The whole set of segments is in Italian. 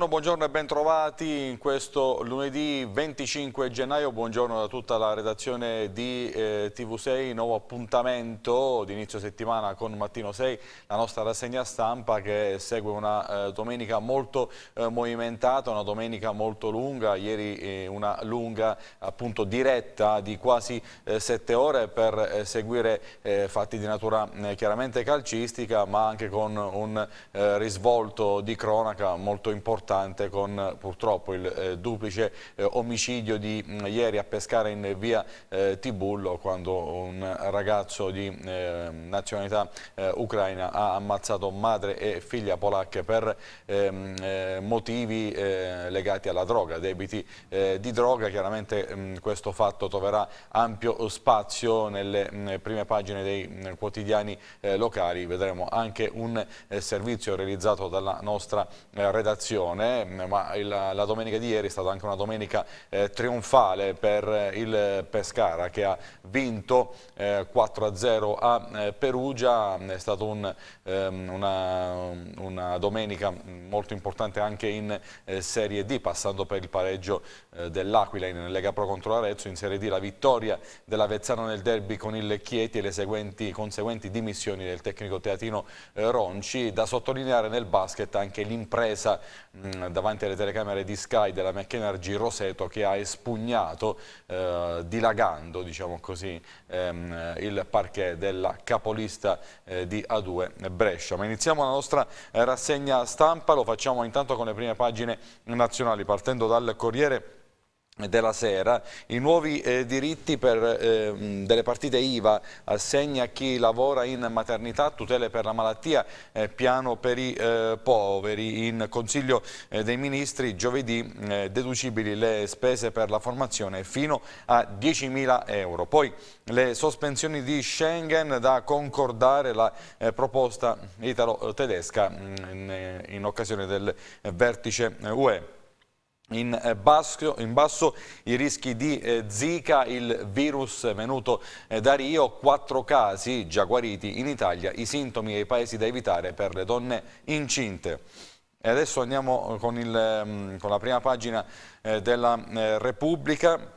Buongiorno, buongiorno e bentrovati in questo lunedì 25 gennaio, buongiorno da tutta la redazione di eh, TV6, nuovo appuntamento di inizio settimana con Mattino 6, la nostra rassegna stampa che segue una eh, domenica molto eh, movimentata, una domenica molto lunga, ieri eh, una lunga appunto diretta di quasi eh, sette ore per eh, seguire fatti di natura chiaramente calcistica ma anche con un risvolto di cronaca molto importante importante con purtroppo il eh, duplice eh, omicidio di mh, mm, ieri a Pescara in via eh, Tibullo quando un ragazzo di ehm, nazionalità eh, ucraina ha ammazzato madre e figlia polacche per ehm, eh, motivi legati alla droga, debiti di droga. Chiaramente mh, mm, questo fatto troverà ampio spazio nelle mh, mm, prime pagine dei quotidiani locali. Vedremo anche un servizio realizzato dalla nostra redazione stagione, ma il, la domenica di ieri è stata anche una domenica eh, trionfale per eh, il Pescara che ha vinto eh, 4-0 a eh, Perugia, è stata un, ehm, una, una, domenica molto importante anche in eh, Serie D, passando per il pareggio dell'Aquila in Lega Pro contro l'Arezzo, in Serie D la vittoria dell'Avezzano nel derby con il Chieti e le seguenti, conseguenti dimissioni del tecnico teatino Ronci, da sottolineare nel basket anche l'impresa Mm, davanti alle telecamere di Sky della McEnergy Roseto che ha espugnato eh, dilagando diciamo così, ehm, il parquet della capolista eh, di A2 Brescia. Ma iniziamo la nostra eh, rassegna stampa, lo facciamo intanto con le prime pagine nazionali partendo dal Corriere della sera, i nuovi eh, diritti per, eh, delle partite IVA, assegna a chi lavora in maternità, tutele per la malattia, eh, piano per i eh, poveri. In Consiglio eh, dei Ministri giovedì eh, deducibili le spese per la formazione fino a 10.000 euro. Poi le sospensioni di Schengen da concordare la proposta italo-tedesca mm, in, in, occasione del vertice UE. In eh, basso, in basso, i rischi di eh, Zika, il virus venuto eh, da Rio, quattro casi già guariti in Italia, i sintomi e i paesi da evitare per le donne incinte. E adesso andiamo eh, con, il, mm, con la prima pagina eh, della eh, Repubblica.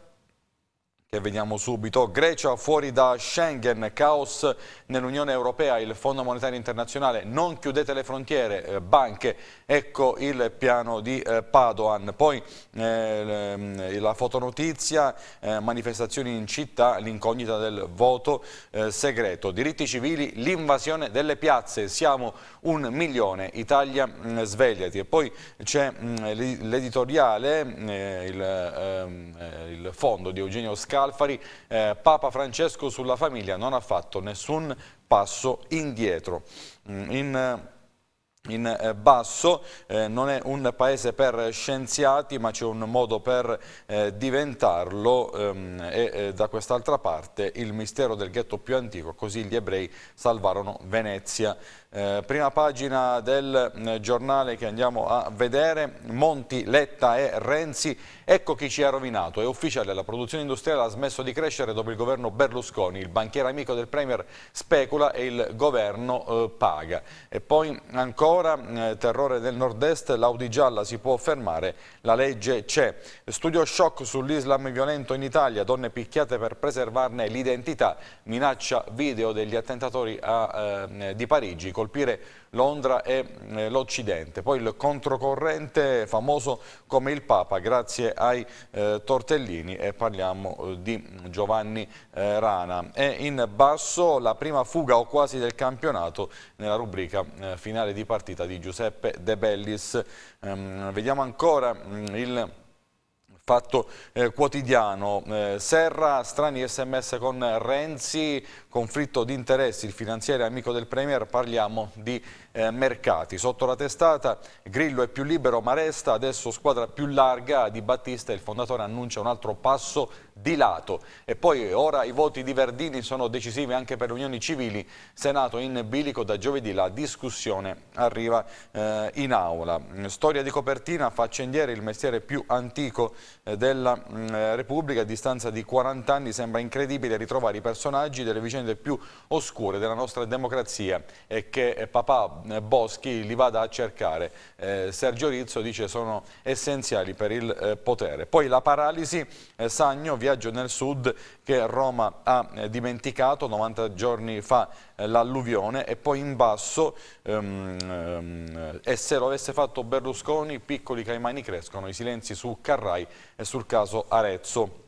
E veniamo subito. Grecia fuori da Schengen, caos nell'Unione Europea, il Fondo Monetario Internazionale, non chiudete le frontiere, eh, banche, ecco il piano di eh, Padoan. Poi eh, la fotonotizia, eh, manifestazioni in città, l'incognita del voto eh, segreto, diritti civili, l'invasione delle piazze, siamo un milione, Italia mm, svegliati. E poi c'è mm, l'editoriale, eh, il, ehm, il fondo di Eugenio Scala, Scalfari, eh, Papa Francesco sulla famiglia non ha fatto nessun passo indietro. Mm, in, eh, in eh, basso, eh, non è un paese per scienziati ma c'è un modo per eh, diventarlo ehm, e eh, da quest'altra parte il mistero del ghetto più antico, così gli ebrei salvarono Venezia. Eh, prima pagina del mm, giornale che andiamo a vedere, Monti, Letta e Renzi Ecco chi ci ha rovinato. È ufficiale, la produzione industriale ha smesso di crescere dopo il governo Berlusconi. Il banchiere amico del Premier specula e il governo eh, paga. E poi ancora, eh, terrore del nord-est, l'Audi gialla si può fermare, la legge c'è. Studio shock sull'Islam violento in Italia, donne picchiate per preservarne l'identità, minaccia video degli attentatori a, eh, di Parigi, colpire Londra e eh, l'Occidente. Poi il controcorrente famoso come il Papa, grazie ai eh, tortellini e parliamo eh, di Giovanni eh, Rana. E in basso la prima fuga o quasi del campionato nella rubrica finale di partita di Giuseppe De Bellis. Ehm, vediamo ancora mh, mm, il fatto eh, quotidiano. Eh, Serra, strani sms con Renzi, conflitto di interessi, il finanziere amico del Premier, parliamo di eh, mercati. Sotto la testata Grillo è più libero ma resta, adesso squadra più larga di Battista e il fondatore annuncia un altro passo di lato. E poi eh, ora i voti di Verdini sono decisivi anche per le unioni civili, Senato in bilico da giovedì la discussione arriva eh, in aula. Storia di copertina, faccendiere, il mestiere più antico eh, della mh, mm, eh, Repubblica, a distanza di 40 anni sembra incredibile ritrovare i personaggi delle vicende più oscure della nostra democrazia e che eh, papà eh, Boschi li vada a cercare. Eh, Sergio Rizzo dice sono essenziali per il eh, potere. Poi la paralisi, eh, Sagno, viaggio nel sud che Roma ha eh, dimenticato, 90 giorni fa eh, l'alluvione e poi in basso um, um, e se lo avesse fatto Berlusconi, piccoli caimani crescono, i silenzi su Carrai e sul caso Arezzo.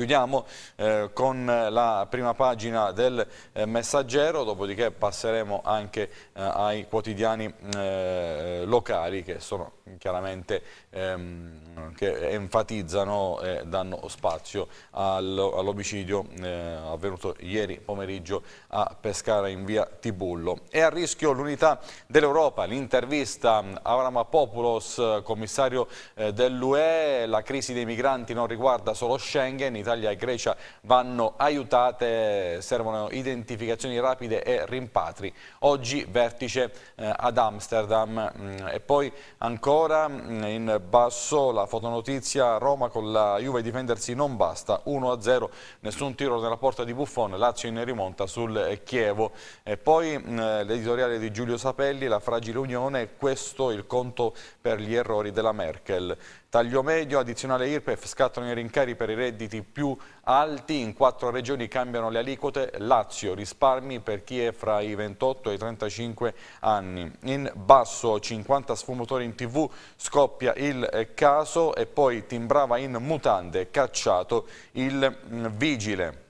Chiudiamo eh, con la prima pagina del eh, messaggero, dopodiché passeremo anche eh, ai quotidiani mm, eh, locali che sono chiaramente ehm, che enfatizzano e danno spazio all'omicidio eh, avvenuto ieri pomeriggio a Pescara in via Tibullo. È a rischio l'unità dell'Europa, l'intervista Avramopoulos, commissario eh, dell'UE, la crisi dei migranti non riguarda solo Schengen, Italia e Grecia vanno aiutate, servono identificazioni rapide e rimpatri. Oggi vertice eh, ad Amsterdam mm, e poi ancora allora mm, in basso la fotonotizia Roma con la Juve difendersi non basta, 1-0, nessun tiro nella porta di Buffon, Lazio in rimonta sul Chievo. E poi mm, l'editoriale di Giulio Sapelli, la fragile unione, questo il conto per gli errori della Merkel. Taglio medio, addizionale IRPEF, scattano i rincari per i redditi più alti, in quattro regioni cambiano le aliquote, Lazio risparmi per chi è fra i 28 e i 35 anni. In basso 50 sfumatori in tv, scoppia il caso e poi timbrava in mutande, cacciato il mm, vigile.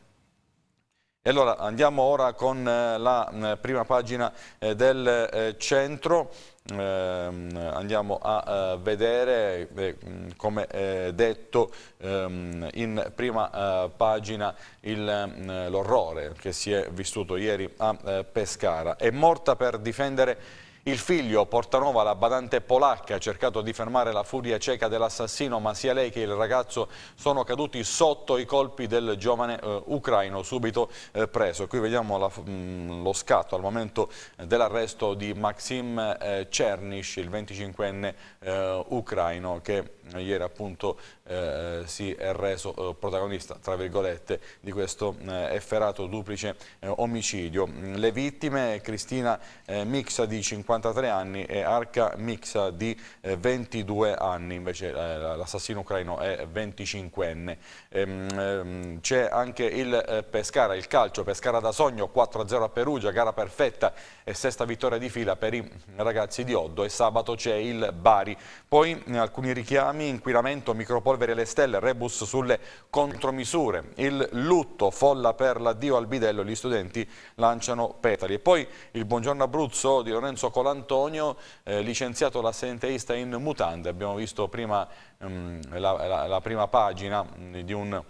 E allora andiamo ora con eh, la mm, prima pagina eh, del eh, centro. Ehm, andiamo a eh, vedere, eh, come eh, detto, ehm, in prima pagina l'orrore che si è vissuto ieri a Pescara. È morta per difendere il figlio, Portanova, la badante polacca, ha cercato di fermare la furia cieca dell'assassino, ma sia lei che il ragazzo sono caduti sotto i colpi del giovane eh, ucraino subito eh, preso. Qui vediamo la, mh, mm, lo scatto al momento eh, dell'arresto di Maxim eh, Cernish, il 25enne eh, ucraino che ieri appunto eh, eh, si è reso eh, protagonista, tra virgolette, di questo eh, efferato duplice eh, omicidio. Mm, le vittime, Cristina Mixa di 53 anni e Arca Mixa di 22 anni, invece l'assassino ucraino è 25enne. Ehm, ehm, C'è anche il Pescara, il calcio, Pescara da sogno, 4-0 a Perugia, gara perfetta e sesta vittoria di fila per i ragazzi di Oddo e sabato c'è il Bari. Poi alcuni richiami, inquinamento, micropolvere polvere le stelle, rebus sulle contromisure, il lutto, folla per l'addio al bidello, gli studenti lanciano petali. E poi il buongiorno Abruzzo di Lorenzo Colantonio, eh, licenziato l'assenteista in mutande, abbiamo visto prima, mh, mm, la, la, la prima pagina mh, mm, di un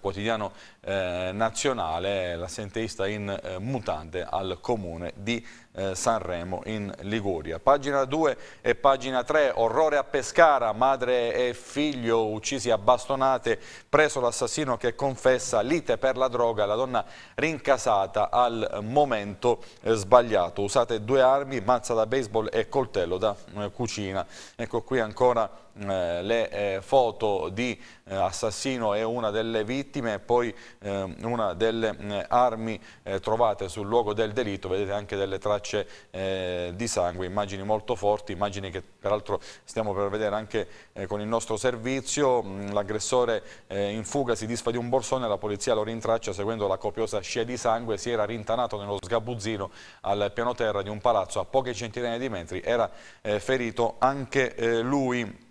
quotidiano eh, nazionale, l'assenteista in eh, mutande al comune di eh, Sanremo in Liguria. Pagina 2 e pagina 3, orrore a Pescara, madre e figlio uccisi a bastonate, preso l'assassino che confessa lite per la droga, la donna rincasata al momento eh, sbagliato. Usate due armi, mazza da baseball e coltello da eh, cucina. Ecco qui ancora eh, le eh, foto di eh, assassino e una delle vittime e poi ehm, una delle mm, armi eh, trovate sul luogo del delitto, vedete anche delle tracce eh, di sangue, immagini molto forti, immagini che peraltro stiamo per vedere anche con il nostro servizio, mm, l'aggressore in fuga si disfa di un borsone, la polizia lo rintraccia seguendo la copiosa scia di sangue, si era rintanato nello sgabuzzino al piano terra di un palazzo a poche centinaia di metri, era ferito anche lui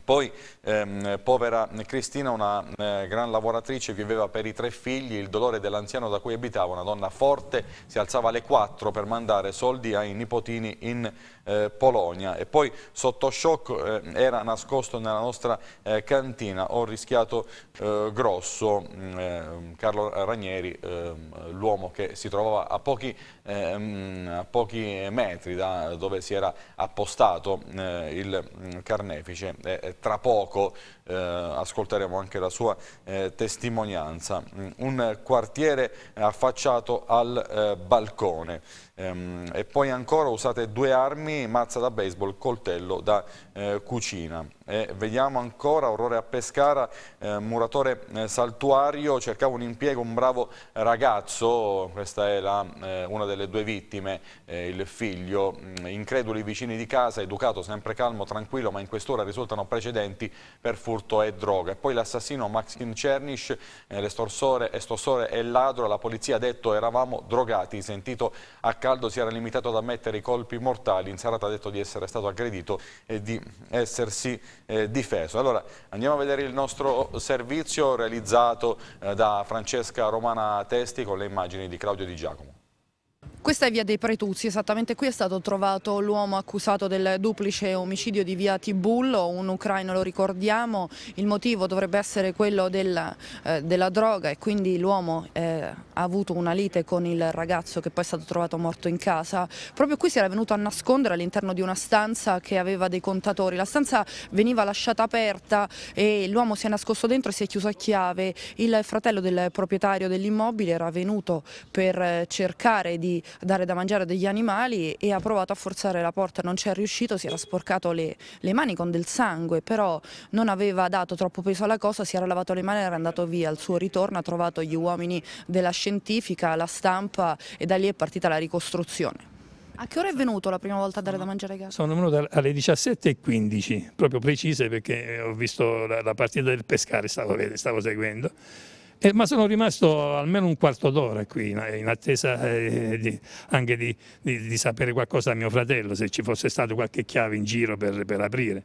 poi ehm, povera Cristina, una eh, gran lavoratrice, viveva per i tre figli, il dolore dell'anziano da cui abitava, una donna forte, si alzava alle quattro per mandare soldi ai nipotini in eh, Polonia. E poi sotto shock eh, era nascosto nella nostra eh, cantina, ho rischiato eh, grosso mm, eh, Carlo Ranieri, ehm, l'uomo che si trovava a pochi, ehm, a pochi, metri da dove si era appostato il mm, carnefice eh, tra poco eh, ascolteremo anche la sua eh, testimonianza. Mm, un quartiere affacciato al eh, balcone ehm, e poi ancora usate due armi, mazza da baseball, coltello da eh, cucina. E vediamo ancora, orrore a Pescara, eh, muratore eh, saltuario, cercava un impiego, un bravo ragazzo, questa è la, eh, una delle due vittime, eh, il figlio, mm, increduli vicini di casa, educato, sempre calmo, tranquillo, ma in quest'ora risultano precedenti per furto e droga. E poi l'assassino Maxim Cernish, eh, l'estorsore, estorsore e ladro, la polizia ha detto eravamo drogati, sentito a Caldo si era limitato ad ammettere i colpi mortali, in serata ha detto di essere stato aggredito e di essersi eh, difeso. Allora andiamo a vedere il nostro servizio realizzato eh, da Francesca Romana Testi con le immagini di Claudio Di Giacomo. Questa è via dei Pretuzzi, esattamente qui è stato trovato l'uomo accusato del duplice omicidio di via Tibullo, un ucraino lo ricordiamo, il motivo dovrebbe essere quello della, eh, della droga e quindi l'uomo eh, ha avuto una lite con il ragazzo che poi è stato trovato morto in casa. Proprio qui si era venuto a nascondere all'interno di una stanza che aveva dei contatori, la stanza veniva lasciata aperta e l'uomo si è nascosto dentro e si è chiuso a chiave. Il fratello del proprietario dell'immobile era venuto per eh, cercare di dare da mangiare degli animali e ha provato a forzare la porta, non ci è riuscito, si era sporcato le, le mani con del sangue, però non aveva dato troppo peso alla cosa, si era lavato le mani e era andato via. Al suo ritorno ha trovato gli uomini della scientifica, la stampa e da lì è partita la ricostruzione. A che ora è venuto la prima volta a dare da mangiare ai gatti? Sono venuto alle 17.15, proprio precise perché ho visto la, la partita del pescare, stavo, stavo seguendo. Eh, ma sono rimasto almeno un quarto d'ora qui in, attesa eh, di, anche di, di, di, sapere qualcosa a mio fratello, se ci fosse stato qualche chiave in giro per, per aprire.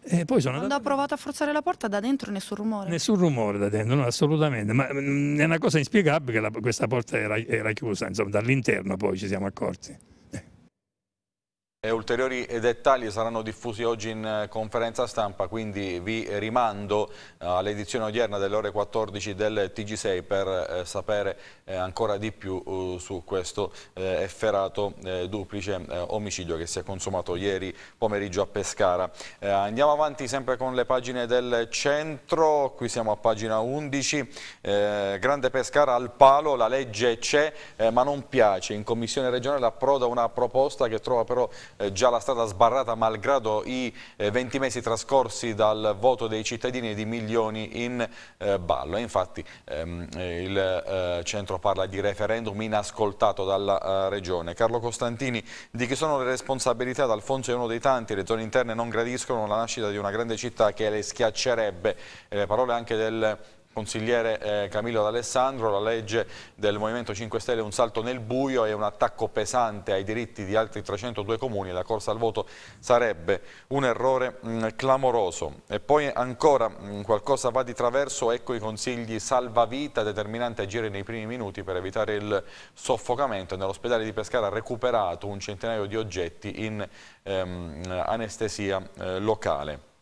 E eh, poi sono Quando andato... ha provato a forzare la porta da dentro nessun rumore? Nessun rumore da dentro, no, assolutamente, ma mh, mm, è una cosa inspiegabile che la, questa porta era, era chiusa, insomma dall'interno poi ci siamo accorti. E ulteriori dettagli saranno diffusi oggi in eh, conferenza stampa, quindi vi rimando eh, all'edizione odierna delle ore 14 del TG6 per eh, sapere ancora di più su questo efferato duplice omicidio che si è consumato ieri pomeriggio a Pescara. Andiamo avanti sempre con le pagine del centro, qui siamo a pagina 11, Grande Pescara al palo, la legge c'è ma non piace, in commissione regionale approda una proposta che trova però eh, già la strada sbarrata malgrado i eh, 20 mesi trascorsi dal voto dei cittadini e di milioni in eh, ballo. Infatti ehm, eh, il centro parla di referendum inascoltato dalla regione. Carlo Costantini, di chi sono le responsabilità? D'Alfonso è uno dei tanti, le zone interne non gradiscono la nascita di una grande città che le schiaccerebbe. le parole anche del Consigliere eh, Camillo D'Alessandro, la legge del Movimento 5 Stelle è un salto nel buio e un attacco pesante ai diritti di altri 302 comuni, la corsa al voto sarebbe un errore mh, mm, clamoroso. E poi ancora mh, mm, qualcosa va di traverso, ecco i consigli salvavita, determinante agire nei primi minuti per evitare il soffocamento. Nell'ospedale di Pescara ha recuperato un centinaio di oggetti in ehm, anestesia eh, locale.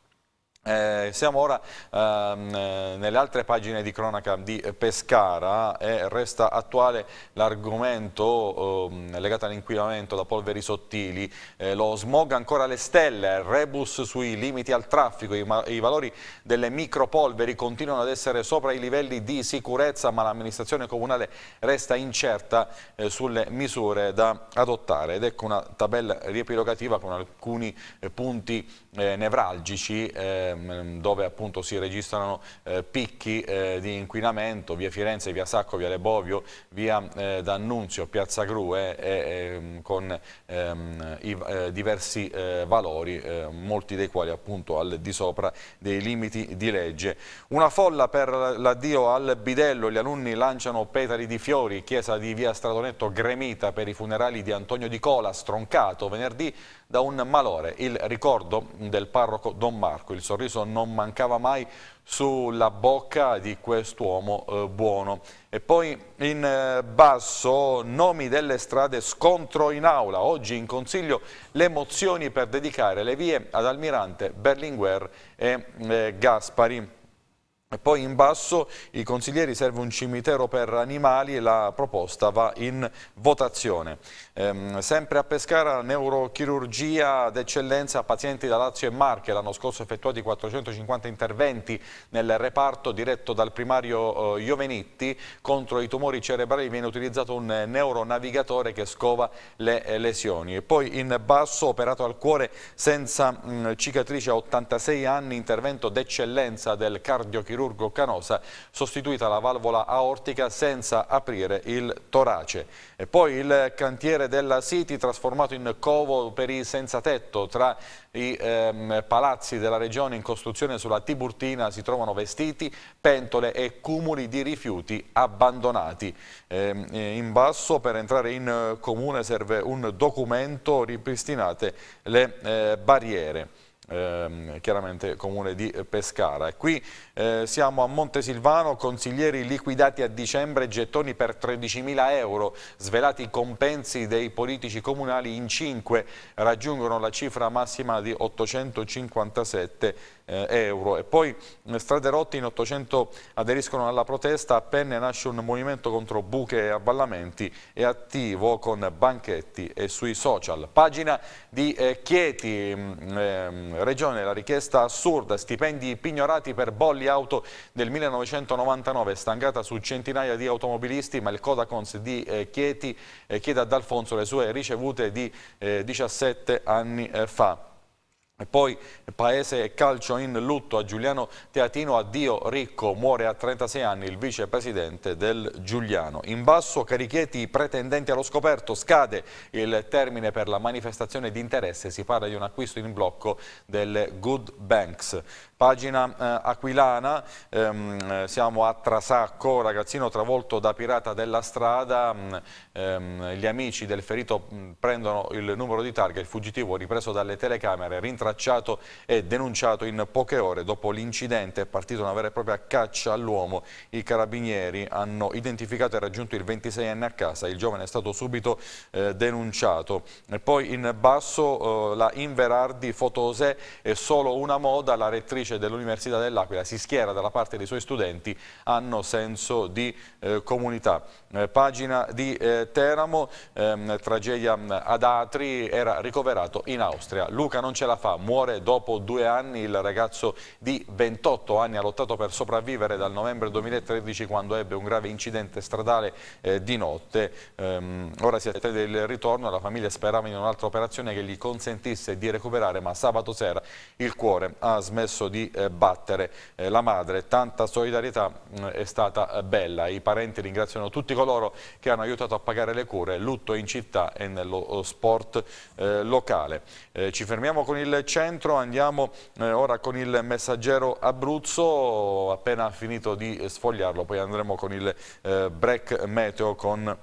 Eh, siamo ora ehm, eh, nelle altre pagine di cronaca di Pescara e resta attuale l'argomento ehm, legato all'inquinamento da polveri sottili, eh, lo smog ancora alle stelle, rebus sui limiti al traffico, i, i, valori delle micropolveri continuano ad essere sopra i livelli di sicurezza ma l'amministrazione comunale resta incerta eh, sulle misure da adottare ed ecco una tabella riepilogativa con alcuni eh, punti eh, nevralgici Ehm, dove appunto si registrano eh, picchi eh, di inquinamento, via Firenze, via Sacco, via Lebovio, via eh, D'Annunzio, piazza Grue ehm, con ehm, i diversi valori, molti dei quali appunto al di sopra dei limiti di legge. Una folla per l'addio al bidello, gli alunni lanciano petali di fiori, chiesa di via Stradonetto gremita per i funerali di Antonio Di Cola, stroncato venerdì da un malore. Il ricordo del parroco Don Marco, il sorriso non mancava mai sulla bocca di quest'uomo eh, buono. E poi in eh, basso nomi delle strade scontro in aula, oggi in consiglio le mozioni per dedicare le vie ad Almirante, Berlinguer e eh, Gaspari. E poi in basso i consiglieri serve un cimitero per animali e la proposta va in votazione. Ehm, sempre a Pescara, neurochirurgia d'eccellenza, a pazienti da Lazio e Marche. L'anno scorso effettuati 450 interventi nel reparto diretto dal primario eh, Jovenitti. Contro i tumori cerebrali viene utilizzato un neuronavigatore che scova le eh, lesioni. E poi in basso, operato al cuore senza mh, mm, cicatrice a 86 anni, intervento d'eccellenza del cardiochirurgo chirurgo Canosa, sostituita la valvola aortica senza aprire il torace. E poi il cantiere della City trasformato in covo per i senza tetto tra i ehm, palazzi della regione in costruzione sulla Tiburtina si trovano vestiti, pentole e cumuli di rifiuti abbandonati. Eh, in basso per entrare in comune serve un documento, ripristinate le eh, barriere. Eh, chiaramente comune di Pescara. E qui eh, siamo a Montesilvano, consiglieri liquidati a dicembre, gettoni per 13.000 euro, svelati i compensi dei politici comunali in 5, raggiungono la cifra massima di 857 eh, euro. E poi eh, Straderotti in 800 aderiscono alla protesta, a Penne nasce un movimento contro buche e avvallamenti, è attivo con banchetti e sui social. Pagina di eh, Chieti, mm, ehm, Regione, la richiesta assurda, stipendi pignorati per bolli rally auto del 1999 stangata su centinaia di automobilisti ma il Codacons di eh, Chieti eh, chiede ad Alfonso le sue ricevute di 17 eh, anni eh, fa. poi Paese e calcio in lutto a Giuliano Teatino, addio ricco, muore a 36 anni il vicepresidente del Giuliano. In basso Carichieti pretendenti allo scoperto, scade il termine per la manifestazione di interesse, si parla di un acquisto in blocco del Good Banks. Pagina eh, aquilana, ehm, siamo a Trasacco, ragazzino travolto da pirata della strada, mm, ehm, gli amici del ferito mm, prendono il numero di targa, il fuggitivo ripreso dalle telecamere, rintracciato e denunciato in poche ore. Dopo l'incidente è partita una vera e propria caccia all'uomo, i carabinieri hanno identificato e raggiunto il 26enne a casa, il giovane è stato subito eh, denunciato. E poi in basso eh, la Inverardi Fotose è solo una moda, la rettrice direttrice dell'Università dell'Aquila si schiera dalla parte dei suoi studenti, hanno senso di eh, comunità. Eh, pagina di eh, Teramo, ehm, tragedia mm, ad Atri, era ricoverato in Austria. Luca non ce la fa, muore dopo due anni, il ragazzo di 28 anni ha lottato per sopravvivere dal novembre 2013 quando ebbe un grave incidente stradale eh, di notte. Ehm, ora si attende il ritorno, la famiglia sperava in un'altra operazione che gli consentisse di recuperare, ma sabato sera il cuore ha smesso di di eh, battere eh, la madre. Tanta solidarietà mm, è stata eh, bella. I parenti ringraziano tutti coloro che hanno aiutato a pagare le cure. Lutto in città e nello sport locale. ci fermiamo con il centro, andiamo ora con il messaggero Abruzzo, appena finito di sfogliarlo, poi andremo con il break meteo con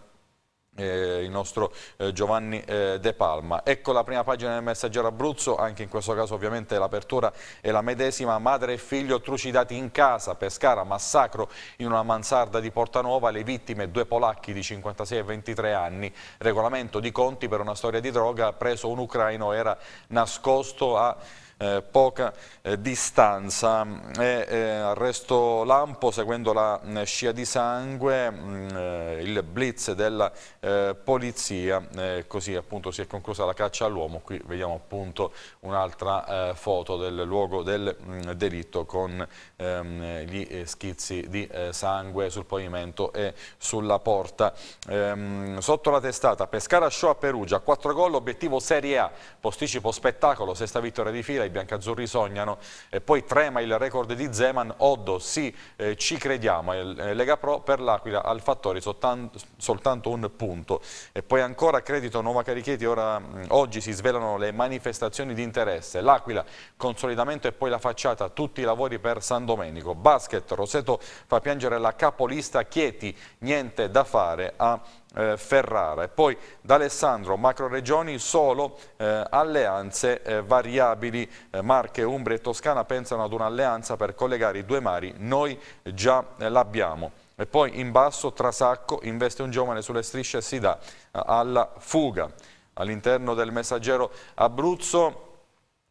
eh, il nostro eh, Giovanni eh, De Palma. Ecco la prima pagina del messaggero Abruzzo, anche in questo caso ovviamente l'apertura è la medesima, madre e figlio trucidati in casa, Pescara, massacro in una mansarda di Portanova, le vittime due polacchi di 56 e 23 anni, regolamento di conti per una storia di droga, preso un ucraino era nascosto a eh, poca eh, distanza. E, eh, arresto Lampo seguendo la mh, eh, scia di sangue, mh, mm, eh, il blitz della polizia, così appunto si è conclusa la caccia all'uomo. Qui vediamo appunto un'altra foto del luogo del mh, mm, delitto con ehm, gli schizzi di sangue sul pavimento e sulla porta. Ehm, sotto la testata Pescara Show a Perugia, 4 gol, obiettivo Serie A, posticipo spettacolo, sesta vittoria di fila, i biancazzurri sognano, e poi trema il record di Zeman, Oddo, sì, eh, ci crediamo, eh, Lega Pro per l'Aquila al fattore soltanto, soltanto, un punto. E poi ancora credito Nuova Caricheti, ora, mm, oggi si svelano le manifestazioni di interesse, l'Aquila, consolidamento e poi la facciata, tutti i lavori per San Domenico, basket, Roseto fa piangere la capolista Chieti, niente da fare a eh, Ferrara e poi da Alessandro regioni solo eh, alleanze eh, variabili eh, Marche, Umbria e Toscana pensano ad un'alleanza per collegare i due mari, noi già eh, l'abbiamo. E poi in basso Trasacco investe un giovane sulle strisce e si dà eh, alla fuga. All'interno del messaggero Abruzzo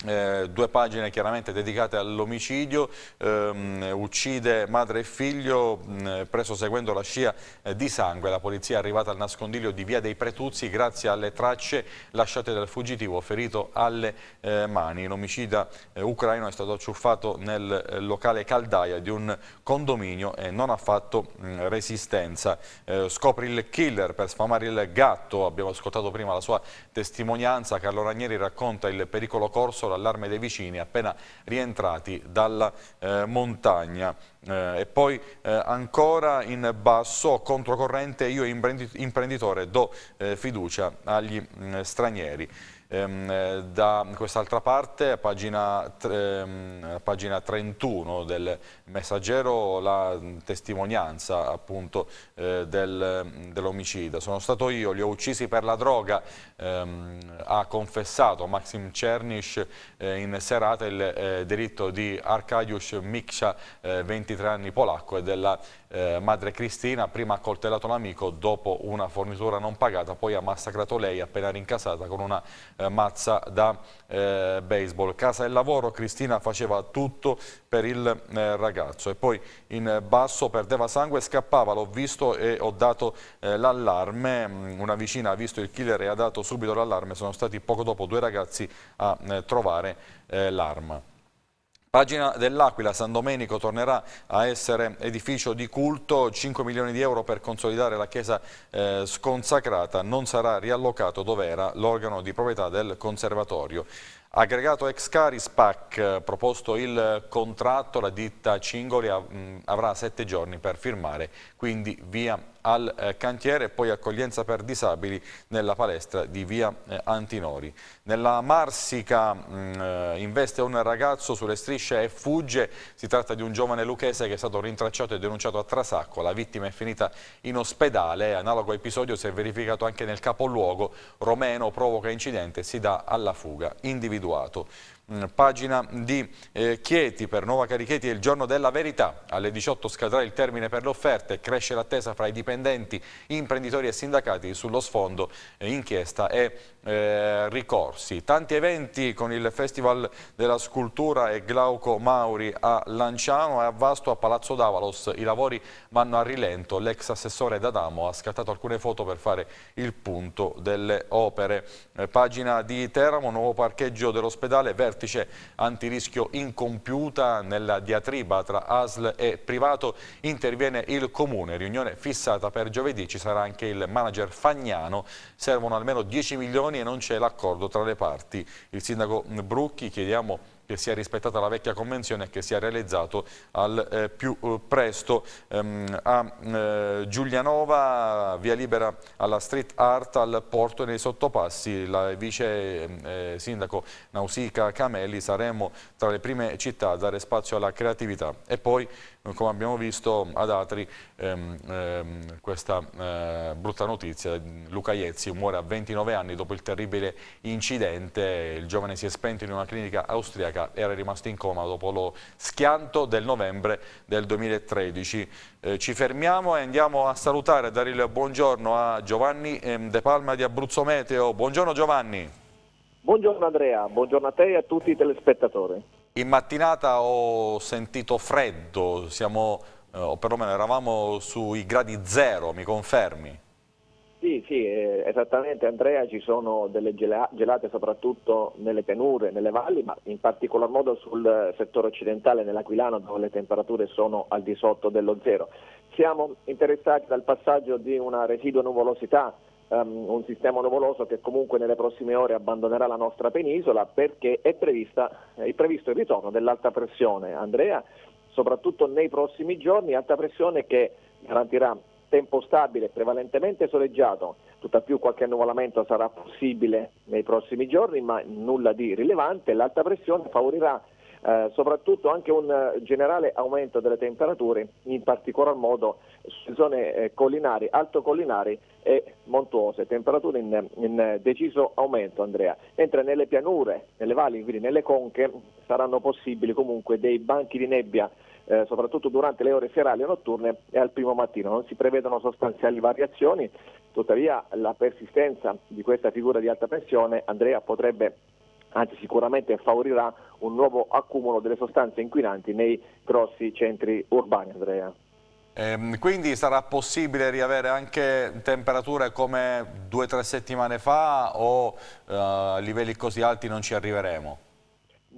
eh, due pagine chiaramente dedicate all'omicidio, ehm, uccide madre e figlio mh, mm, preso seguendo la scia eh, di sangue. La polizia è arrivata al nascondiglio di via dei Pretuzzi grazie alle tracce lasciate dal fuggitivo ferito alle eh, mani. L'omicida eh, ucraino è stato acciuffato nel eh, locale caldaia di un condominio e non ha fatto mh, mm, resistenza. Eh, scopri il killer per sfamare il gatto, abbiamo ascoltato prima la sua testimonianza. Carlo Ranieri racconta il pericolo corso lanciato l'allarme dei vicini appena rientrati dalla eh, montagna. Eh, e poi eh, ancora in basso, controcorrente, io imprenditore do eh, fiducia agli mh, mm, stranieri. Ehm, da quest'altra parte, a pagina, ehm, pagina, 31 del messaggero, la testimonianza appunto eh, del, dell'omicida. Sono stato io, li ho uccisi per la droga, ehm, ha confessato Maxim Cernish eh, in serata il eh, delitto di Arkadiusz Miksha, 23 eh, anni polacco, e della eh, madre Cristina, prima ha coltellato l'amico, dopo una fornitura non pagata, poi ha massacrato lei appena rincasata con una eh, mazza da eh, baseball. Casa e lavoro, Cristina faceva tutto per il eh, ragazzo e poi in basso perdeva sangue scappava, l'ho visto e ho dato eh, l'allarme, mm, una vicina ha visto il killer e ha dato subito l'allarme, sono stati poco dopo due ragazzi a eh, trovare l'arma. Pagina dell'Aquila, San Domenico tornerà a essere edificio di culto, 5 milioni di euro per consolidare la chiesa eh, sconsacrata, non sarà riallocato dove era l'organo di proprietà del conservatorio. Aggregato ex Caris PAC, eh, proposto il contratto, la ditta Cingoli mm, avrà 7 giorni per firmare, quindi via al eh, cantiere e poi accoglienza per disabili nella palestra di via eh, Antinori. Nella Marsica mh, mm, eh, investe un ragazzo sulle strisce e fugge, si tratta di un giovane lucchese che è stato rintracciato e denunciato a Trasacco, la vittima è finita in ospedale, analogo episodio si è verificato anche nel capoluogo, Romeno provoca incidente e si dà alla fuga, individuato. Mm, pagina di eh, Chieti per Nuova Caricheti è il giorno della verità. Alle 18 scadrà il termine per le offerte, e cresce l'attesa fra i dipendenti, imprenditori e sindacati sullo sfondo eh, inchiesta e eh, ricorsi. Tanti eventi con il Festival della Scultura e Glauco Mauri a Lanciano e a Vasto a Palazzo Davalos. I lavori vanno a rilento. L'ex assessore D'Adamo ha scattato alcune foto per fare il punto delle opere. Eh, pagina di Teramo, nuovo parcheggio dell'ospedale Vertice vertice antirischio incompiuta nella diatriba tra ASL e privato interviene il Comune. Riunione fissata per giovedì, ci sarà anche il manager Fagnano. Servono almeno 10 milioni e non c'è l'accordo tra le parti. Il sindaco Brucchi chiediamo che sia rispettata la vecchia convenzione e che sia realizzato al eh, più eh, presto. Ehm, a eh, Giulianova, via libera alla street art, al porto e nei sottopassi, il vice ehm, eh, sindaco Nausica Cameli saremo tra le prime città a dare spazio alla creatività. E poi come abbiamo visto ad Atri ehm, ehm, questa eh, brutta notizia, Luca Iezzi muore a 29 anni dopo il terribile incidente, il giovane si è spento in una clinica austriaca, era rimasto in coma dopo lo schianto del novembre del 2013. Eh, ci fermiamo e andiamo a salutare, a dare il buongiorno a Giovanni ehm, De Palma di Abruzzo Meteo. Buongiorno Giovanni. Buongiorno Andrea, buongiorno a te e a tutti i telespettatori. In mattinata ho sentito freddo, siamo, eh, o perlomeno eravamo sui gradi zero, mi confermi? Sì, sì, eh, esattamente Andrea, ci sono delle gelate soprattutto nelle pianure, nelle valli, ma in particolar modo sul settore occidentale, nell'Aquilano, dove le temperature sono al di sotto dello zero. Siamo interessati dal passaggio di una residua nuvolosità um, un sistema nuvoloso che comunque nelle prossime ore abbandonerà la nostra penisola perché è, prevista, eh, è previsto il ritorno dell'alta pressione. Andrea, soprattutto nei prossimi giorni, alta pressione che garantirà tempo stabile, prevalentemente soleggiato, tutta più qualche annuvolamento sarà possibile nei prossimi giorni, ma nulla di rilevante, l'alta pressione favorirà eh, soprattutto anche un eh, generale aumento delle temperature, in particolar modo su zone eh, collinari, altocollinari e montuose, temperature in, in, deciso aumento Andrea, mentre nelle pianure, nelle valli, quindi nelle conche saranno possibili comunque dei banchi di nebbia eh, soprattutto durante le ore serali e notturne e al primo mattino. Non si prevedono sostanziali variazioni, tuttavia la persistenza di questa figura di alta pressione, Andrea, potrebbe anzi sicuramente favorirà un nuovo accumulo delle sostanze inquinanti nei grossi centri urbani, Andrea. Ehm, quindi sarà possibile riavere anche temperature come due o tre settimane fa o eh, a livelli così alti non ci arriveremo?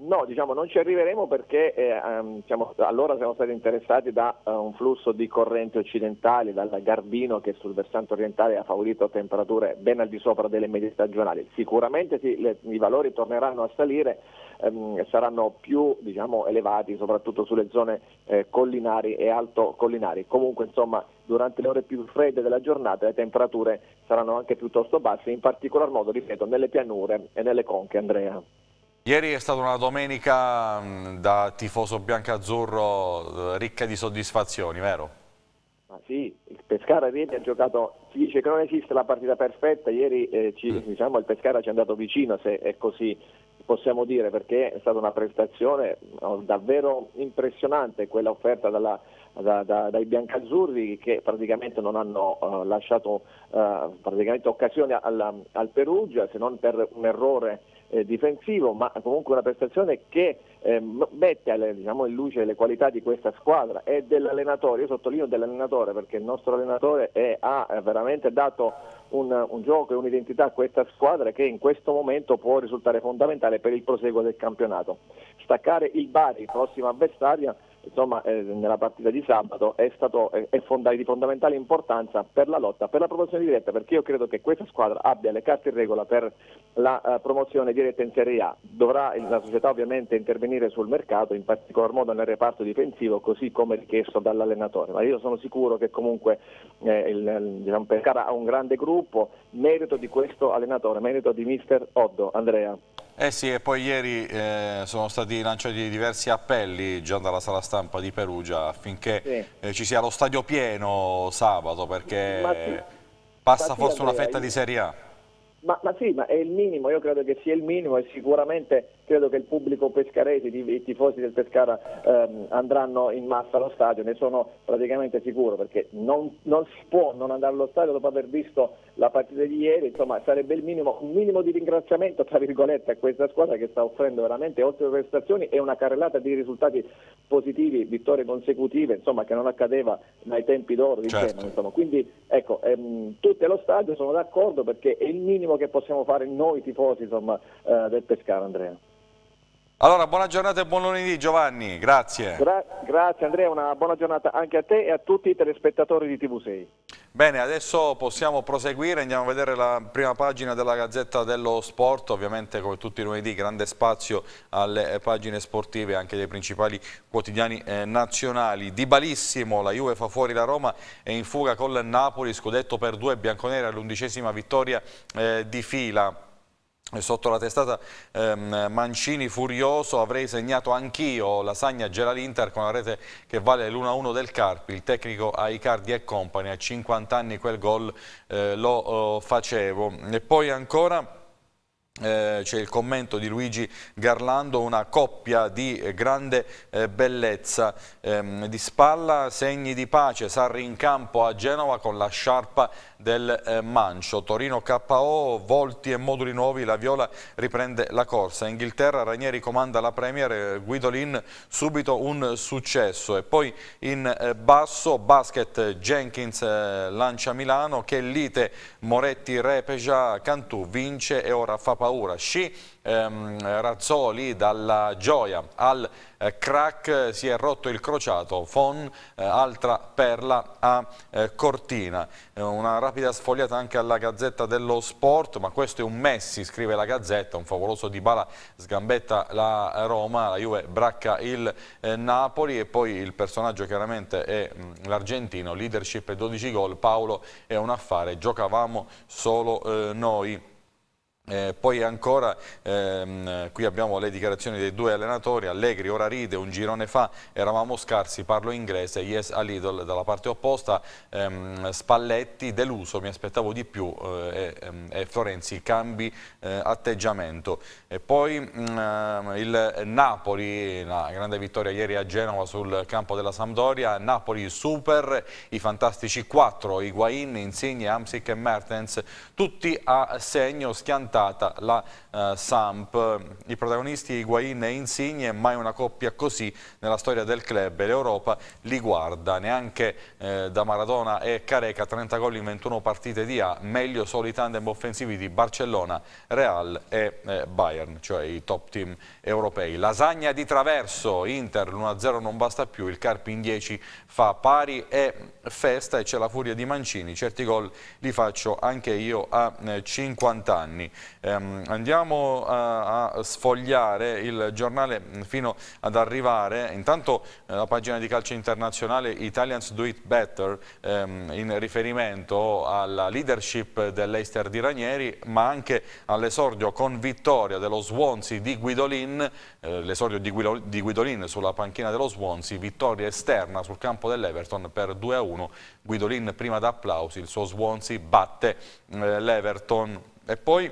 No, diciamo non ci arriveremo perché eh, ehm, siamo, allora siamo stati interessati da uh, un flusso di correnti occidentali, dal Garbino che sul versante orientale ha favorito temperature ben al di sopra delle medie stagionali. Sicuramente sì, le, i valori torneranno a salire, ehm, saranno più diciamo, elevati soprattutto sulle zone eh, collinari e alto collinari. Comunque insomma durante le ore più fredde della giornata le temperature saranno anche piuttosto basse, in particolar modo, ripeto, nelle pianure e nelle conche, Andrea. Ieri è stata una domenica mm, da tifoso biancazzurro eh, ricca di soddisfazioni, vero? Ma sì, il Pescara ieri ha giocato, si dice che non esiste la partita perfetta, ieri eh, ci, mm. diciamo, il Pescara ci è andato vicino, se è così possiamo dire, perché è stata una prestazione oh, davvero impressionante quella offerta dalla, da, da, dai biancazzurri che praticamente non hanno uh, lasciato uh, occasione alla, al Perugia se non per un errore eh, difensivo, ma comunque una prestazione che eh, mette alle, diciamo, in luce le qualità di questa squadra e dell'allenatore. Io sottolineo dell'allenatore perché il nostro allenatore è, ha eh, veramente dato un, un, gioco e un'identità a questa squadra che in questo momento può risultare fondamentale per il proseguo del campionato. Staccare il Bari, prossima avversaria, insomma, eh, nella partita di sabato è, stato, è, è fonda- di fondamentale importanza per la lotta, per la promozione diretta, perché io credo che questa squadra abbia le carte in regola per la uh, promozione diretta in Serie A. Dovrà la società ovviamente intervenire sul mercato, in particolar modo nel reparto difensivo, così come richiesto dall'allenatore. Ma io sono sicuro che comunque eh, il, il, diciamo, Pescara ha un grande gruppo, merito di questo allenatore, merito di mister Oddo, Andrea. Eh sì, e poi ieri eh, sono stati lanciati diversi appelli già dalla sala stampa di Perugia affinché sì. eh, ci sia lo stadio pieno sabato perché Mattia, passa Mattia, forse una fetta io, di Serie A. Ma, ma, sì, ma è il minimo, io credo che sia il minimo e sicuramente credo che il pubblico pescarese, i tifosi del Pescara ehm, andranno in massa allo stadio, ne sono praticamente sicuro perché non, non, si può non andare allo stadio dopo aver visto la partita di ieri, insomma sarebbe il minimo, un minimo di ringraziamento tra virgolette a questa squadra che sta offrendo veramente ottime prestazioni e una carrellata di risultati positivi, vittorie consecutive, insomma che non accadeva dai tempi d'oro di certo. Genova, Quindi ecco, ehm, tutti allo stadio sono d'accordo perché è il minimo che possiamo fare noi tifosi insomma, eh, del Pescara Andrea. Allora, buona giornata e buon lunedì Giovanni, grazie. Gra grazie Andrea, una buona giornata anche a te e a tutti i telespettatori di TV6. Bene, adesso possiamo proseguire, andiamo a vedere la prima pagina della Gazzetta dello Sport, ovviamente come tutti i lunedì grande spazio alle eh, pagine sportive anche dei principali quotidiani eh, nazionali. Di balissimo, la Juve fa fuori la Roma e in fuga con il Napoli, scudetto per due, bianconeri all'undicesima vittoria eh, di fila. Sotto la testata ehm, Mancini furioso avrei segnato anch'io la Sagna gela l'Inter con la rete che vale l'1-1 del Carpi, il tecnico Aicardi e Company, a 50 anni quel gol eh, lo eh, facevo. E poi ancora... Eh, c'è il commento di Luigi Garlando, una coppia di eh, grande eh, bellezza. Ehm, di spalla, segni di pace, Sarri in campo a Genova con la sciarpa del eh, Mancio. Torino KO, volti e moduli nuovi, la Viola riprende la corsa. Inghilterra, Ranieri comanda la Premier, eh, Guidolin subito un successo. E poi in eh, basso, basket, Jenkins lancia Milano, che lite, Moretti, Repeja, Cantù vince e ora fa paura. Sci ehm, Razzoli dalla gioia al eh, crack eh, si è rotto il crociato, Fon eh, altra perla a eh, Cortina. Eh, una rapida sfogliata anche alla Gazzetta dello Sport, ma questo è un Messi, scrive la Gazzetta, un favoloso di Bala sgambetta la Roma, la Juve bracca il eh, Napoli e poi il personaggio chiaramente è mm, l'argentino, leadership e 12 gol, Paolo è un affare, giocavamo solo noi. Eh, poi ancora ehm, qui abbiamo le dichiarazioni dei due allenatori, Allegri ora ride, un girone fa, eravamo scarsi, parlo inglese, yes a Lidl dalla parte opposta, ehm, Spalletti deluso, mi aspettavo di più eh, e eh, eh, Florenzi cambi eh, atteggiamento. E poi mh, mm, il Napoli, la grande vittoria ieri a Genova sul campo della Sampdoria, Napoli super, i fantastici 4, Higuain, Insigne, Amsic e Mertens, tutti a segno schiantati stata la eh, Samp. I protagonisti Higuain e Insigne, mai una coppia così nella storia del club e l'Europa li guarda. Neanche eh, da Maradona e Careca, 30 gol in 21 partite di A, meglio solo i tandem offensivi di Barcellona, Real e eh, Bayern, cioè i top team europei. Lasagna di traverso, Inter, l'1-0 non basta più, il Carpi in 10 fa pari e festa e c'è la furia di Mancini, certi gol li faccio anche io a 50 eh, anni ehm, andiamo a, a, sfogliare il giornale fino ad arrivare, intanto eh, la pagina di calcio internazionale Italians Do It Better ehm, in riferimento alla leadership dell'Eister di Ranieri ma anche all'esordio con vittoria dello Swansea di Guidolin, eh, l'esordio di, Guilo, di Guidolin sulla panchina dello Swansea, vittoria esterna sul campo dell'Everton per 2-1, Guidolin prima d'applausi il suo Swansea batte eh, l'Everton e poi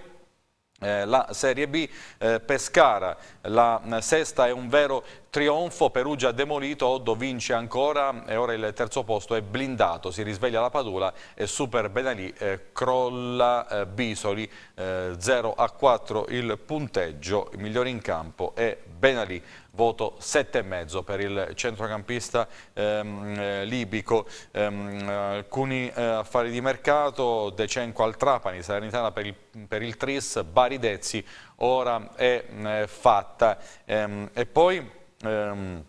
eh, la Serie B, eh, Pescara, la mm, sesta è un vero trionfo, Perugia demolito, Oddo vince ancora e ora il terzo posto è blindato, si risveglia la Padula e Super Benalì eh, crolla eh, Bisoli, 0 eh, a 4 il punteggio, il migliore in campo è Benalì voto 7,5 per il centrocampista ehm, eh, libico. Ehm, alcuni eh, eh, affari di mercato, Decenco al Trapani, Salernitana per il, per il Tris, Baridezzi, ora è eh, fatta. Ehm, e poi... Ehm,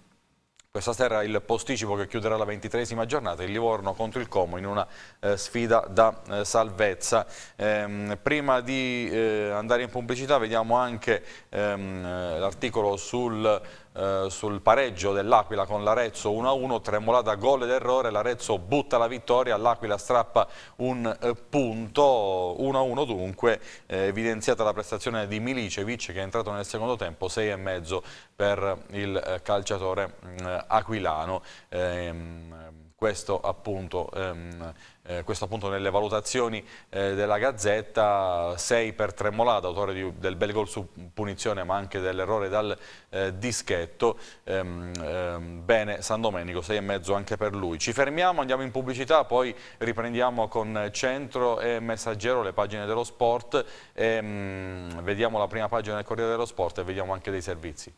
questa sera il posticipo che chiuderà la ventitresima giornata, il Livorno contro il Como in una eh, sfida da eh, salvezza. Ehm, prima di eh, andare in pubblicità vediamo anche ehm, eh, l'articolo sul eh, sul pareggio dell'Aquila con l'Arezzo 1-1, tremolata gol ed errore, l'Arezzo butta la vittoria, l'Aquila strappa un eh, punto 1-1 dunque, eh, evidenziata la prestazione di Milicevic che è entrato nel secondo tempo 6,5 per il eh, calciatore mm, aquilano. Ehm, questo appunto... Ehm, eh, questo appunto nelle valutazioni eh, della Gazzetta, 6 per Tremolada, autore di, del bel gol su punizione ma anche dell'errore dal eh, dischetto, ehm, ehm, bene San Domenico, 6,5 anche per lui. Ci fermiamo, andiamo in pubblicità, poi riprendiamo con Centro e Messaggero le pagine dello sport, ehm, vediamo la prima pagina del Corriere dello Sport e vediamo anche dei servizi.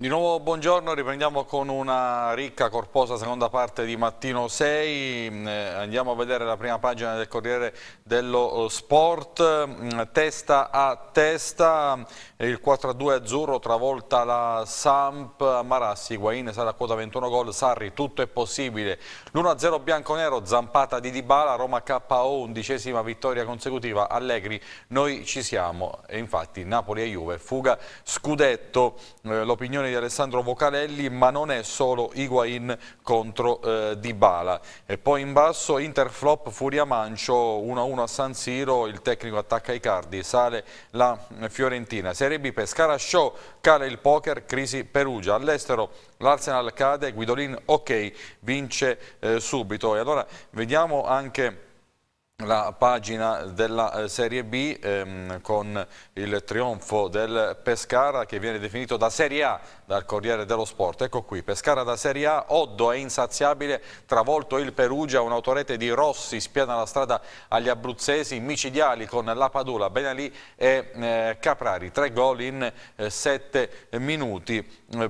Di nuovo buongiorno, riprendiamo con una ricca, corposa seconda parte di Mattino 6, mm, eh, andiamo a vedere la prima pagina del Corriere dello Sport, mm, testa a testa, il 4-2 azzurro travolta la Samp, Marassi, Guain sarà a quota 21 gol, Sarri tutto è possibile, l'1-0 bianco-nero, zampata di Dybala, Roma KO, undicesima vittoria consecutiva, Allegri noi ci siamo e infatti Napoli e Juve, fuga scudetto, eh, l'opinione di Alessandro Vocalelli, ma non è solo Higuain contro eh, Dybala. E poi in basso Interflop Furia Mancio 1-1 a San Siro, il tecnico attacca i cardi, sale la Fiorentina. Serie B Pescara Show, cala il poker, crisi Perugia. All'estero l'Arsenal cade, Guidolin ok, vince eh, subito. E allora vediamo anche la pagina della eh, Serie B ehm, con il trionfo del Pescara che viene definito da Serie A dal Corriere dello Sport. Ecco qui, Pescara da Serie A, Oddo è insaziabile, travolto il Perugia, un'autorete di Rossi spiana la strada agli abruzzesi, micidiali con la Padula, Benalì e eh, Caprari, tre gol in eh, sette minuti.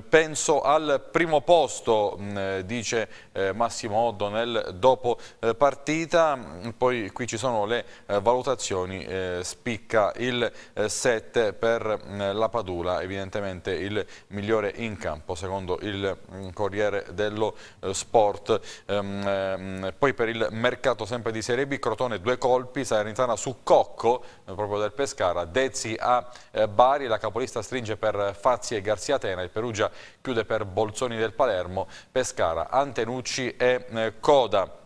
Penso al primo posto, mh, mm, dice eh, Massimo Oddo nel dopo eh, partita, poi qui ci sono le eh, valutazioni, eh, spicca il 7 eh, per mm, la Padula, evidentemente il migliore in campo secondo il mh, mm, Corriere dello eh, Sport. Ehm, ehm, poi per il mercato sempre di Serie B, Crotone due colpi, Salernitana su Cocco, eh, proprio del Pescara, Dezzi a Bari, la capolista stringe per Fazzi e Garzia Atena, il Perugia chiude per Bolzoni del Palermo, Pescara, Antenucci e Coda.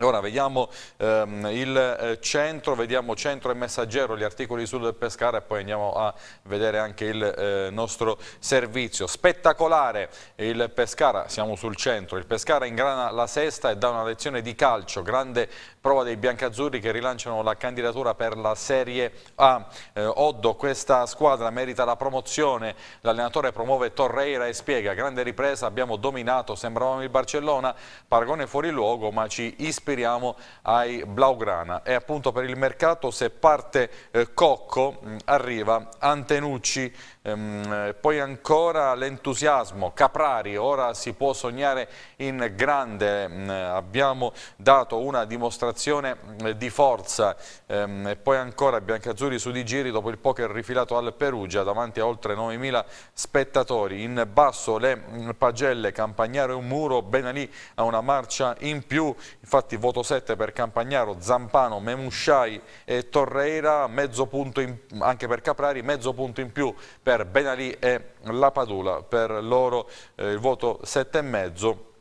Ora vediamo ehm, il eh, centro, vediamo centro e messaggero, gli articoli sul Pescara e poi andiamo a vedere anche il eh, nostro servizio. Spettacolare il Pescara, siamo sul centro, il Pescara ingrana la sesta e dà una lezione di calcio, grande prova dei biancazzurri che rilanciano la candidatura per la Serie A. Eh, Oddo, questa squadra merita la promozione, l'allenatore promuove Torreira e spiega, grande ripresa, abbiamo dominato, sembravamo il Barcellona, paragone fuori luogo ma ci ispira ispiriamo ai Blaugrana. E appunto per il mercato se parte eh, Cocco mm, arriva Antenucci, ehm, poi ancora l'entusiasmo, Caprari, ora si può sognare in grande, mh, mm, abbiamo dato una dimostrazione mh, mm, di forza, ehm, e poi ancora Biancazzurri su Di Giri dopo il poker rifilato al Perugia davanti a oltre 9.000 spettatori, in basso le pagelle, Campagnaro è un muro, Benalì ha una marcia in più, infatti Benedetti, voto 7 per Campagnaro, Zampano, Memusciai e Torreira, mezzo punto in, anche per Caprari, mezzo punto in più per Benalì e La Padula, per loro eh, il voto 7,5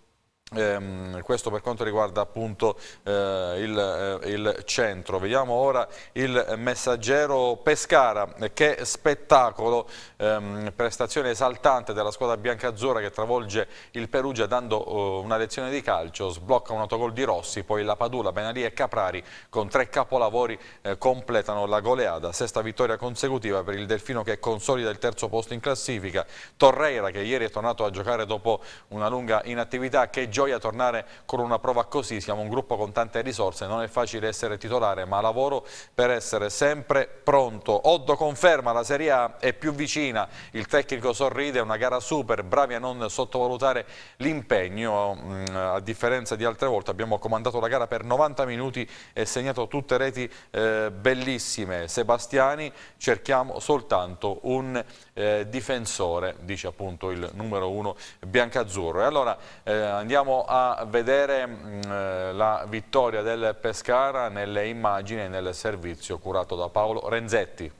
eh, questo per quanto riguarda appunto eh, il, eh, il, centro. Vediamo ora il messaggero Pescara, che spettacolo, ehm, prestazione esaltante della squadra biancazzurra che travolge il Perugia dando eh, una lezione di calcio, sblocca un autogol di Rossi, poi la Padula, Benalì e Caprari con tre capolavori eh, completano la goleada, sesta vittoria consecutiva per il Delfino che consolida il terzo posto in classifica, Torreira che ieri è tornato a giocare dopo una lunga inattività che gioca gioia tornare con una prova così, siamo un gruppo con tante risorse, non è facile essere titolare ma lavoro per essere sempre pronto. Oddo conferma, la Serie A è più vicina, il tecnico sorride, è una gara super, bravi a non sottovalutare l'impegno, mm, a differenza di altre volte abbiamo comandato la gara per 90 minuti e segnato tutte reti eh, bellissime. Sebastiani cerchiamo soltanto un eh, difensore, dice appunto il numero uno biancazzurro. E allora eh, andiamo andiamo a vedere mh, mm, eh, la vittoria del Pescara nelle immagini e nel servizio curato da Paolo Renzetti.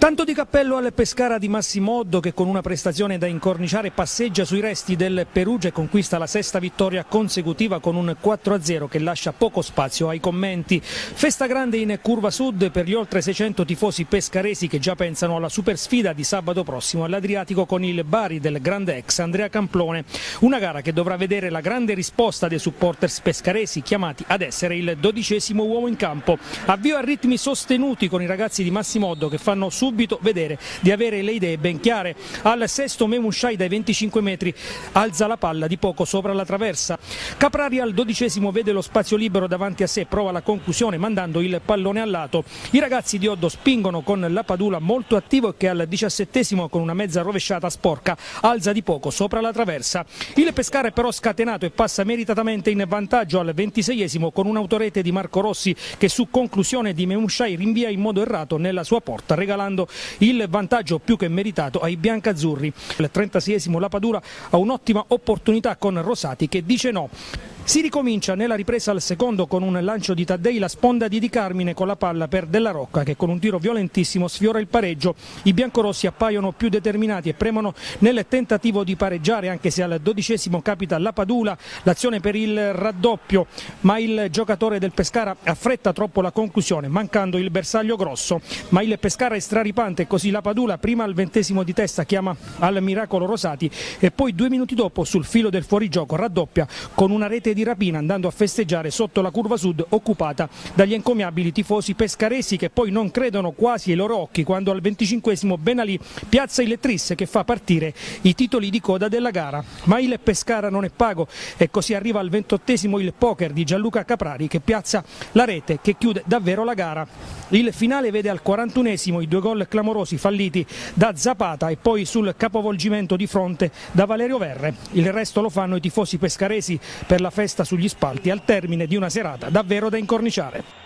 Tanto di cappello al Pescara di Massimoddo che con una prestazione da incorniciare passeggia sui resti del Perugia e conquista la sesta vittoria consecutiva con un 4-0 che lascia poco spazio ai commenti. Festa grande in curva sud per gli oltre 600 tifosi pescaresi che già pensano alla super sfida di sabato prossimo all'Adriatico con il Bari del grande ex Andrea Camplone. Una gara che dovrà vedere la grande risposta dei supporters pescaresi chiamati ad essere il dodicesimo uomo in campo. Avvio a ritmi sostenuti con i ragazzi di Massimoddo che fanno fanno subito vedere di avere le idee ben chiare. Al sesto Memushai dai 25 metri alza la palla di poco sopra la traversa. Caprari al dodicesimo vede lo spazio libero davanti a sé, prova la conclusione mandando il pallone al lato. I ragazzi di Oddo spingono con la Padula molto attivo che al diciassettesimo con una mezza rovesciata sporca alza di poco sopra la traversa. Il Pescara è però scatenato e passa meritatamente in vantaggio al ventiseiesimo con un'autorete di Marco Rossi che su conclusione di Memushai rinvia in modo errato nella sua porta regalata regalando il vantaggio più che meritato ai biancazzurri. Il 36esimo la Padura ha un'ottima opportunità con Rosati che dice no. Si ricomincia nella ripresa al secondo con un lancio di Taddei la sponda di Di Carmine con la palla per Della Rocca che con un tiro violentissimo sfiora il pareggio. I biancorossi appaiono più determinati e premono nel tentativo di pareggiare anche se al dodicesimo capita la Padula, l'azione per il raddoppio ma il giocatore del Pescara affretta troppo la conclusione mancando il bersaglio grosso ma il Pescara è straripante così la Padula prima al ventesimo di testa chiama al miracolo Rosati e poi due minuti dopo sul filo del fuorigioco raddoppia con una rete rete di rapina andando a festeggiare sotto la curva sud occupata dagli encomiabili tifosi pescaresi che poi non credono quasi ai loro occhi quando al 25 esimo Benalì piazza il Ilettrisse che fa partire i titoli di coda della gara. Ma il Pescara non è pago e così arriva al 28 esimo il poker di Gianluca Caprari che piazza la rete che chiude davvero la gara. Il finale vede al 41 esimo i due gol clamorosi falliti da Zapata e poi sul capovolgimento di fronte da Valerio Verre. Il resto lo fanno i tifosi pescaresi per la festa festa sugli spalti al termine di una serata davvero da incorniciare.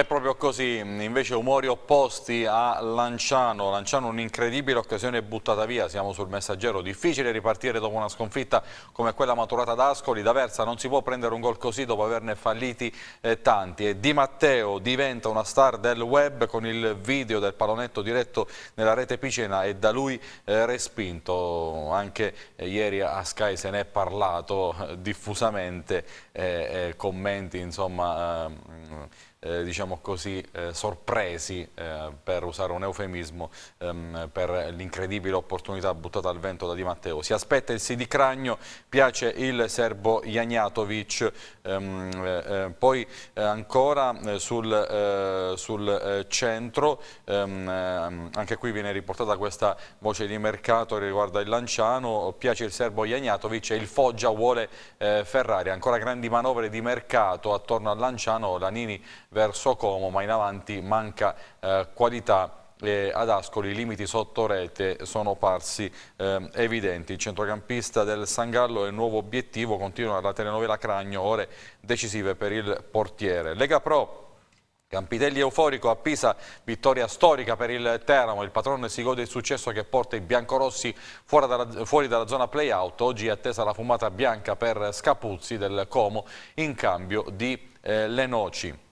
È proprio così, invece umori opposti a Lanciano, Lanciano un'incredibile occasione buttata via, siamo sul messaggero, difficile ripartire dopo una sconfitta come quella maturata ad Ascoli, da Versa non si può prendere un gol così dopo averne falliti eh, tanti e Di Matteo diventa una star del web con il video del pallonetto diretto nella rete Picena e da lui eh, respinto, anche eh, ieri a Sky se ne è parlato eh, diffusamente, eh, eh, commenti insomma ehm, eh, diciamo così, eh, sorpresi, eh, per usare un eufemismo, ehm, per l'incredibile opportunità buttata al vento da Di Matteo. Si aspetta il sì di Cragno, piace il serbo Janjatovic, ehm, eh, eh, poi eh, ancora sul, sul centro, ehm, ehm, anche qui viene riportata questa voce di mercato riguardo riguarda il Lanciano, piace il serbo Janjatovic e il Foggia vuole Ferrari, ancora grandi manovre di mercato attorno al Lanciano, Lanini verso Como, ma in avanti manca eh, qualità eh, ad Ascoli i limiti sotto rete sono parsi eh, evidenti. Il centrocampista del Sangallo è il nuovo obiettivo, continua la telenovela Cragno, ore decisive per il portiere. Lega Pro Campitelli euforico a Pisa, vittoria storica per il Teramo, il patrone si gode il successo che porta i biancorossi fuori dalla, fuori dalla zona play-out, oggi è attesa la fumata bianca per Scapuzzi del Como in cambio di eh, Lenoci.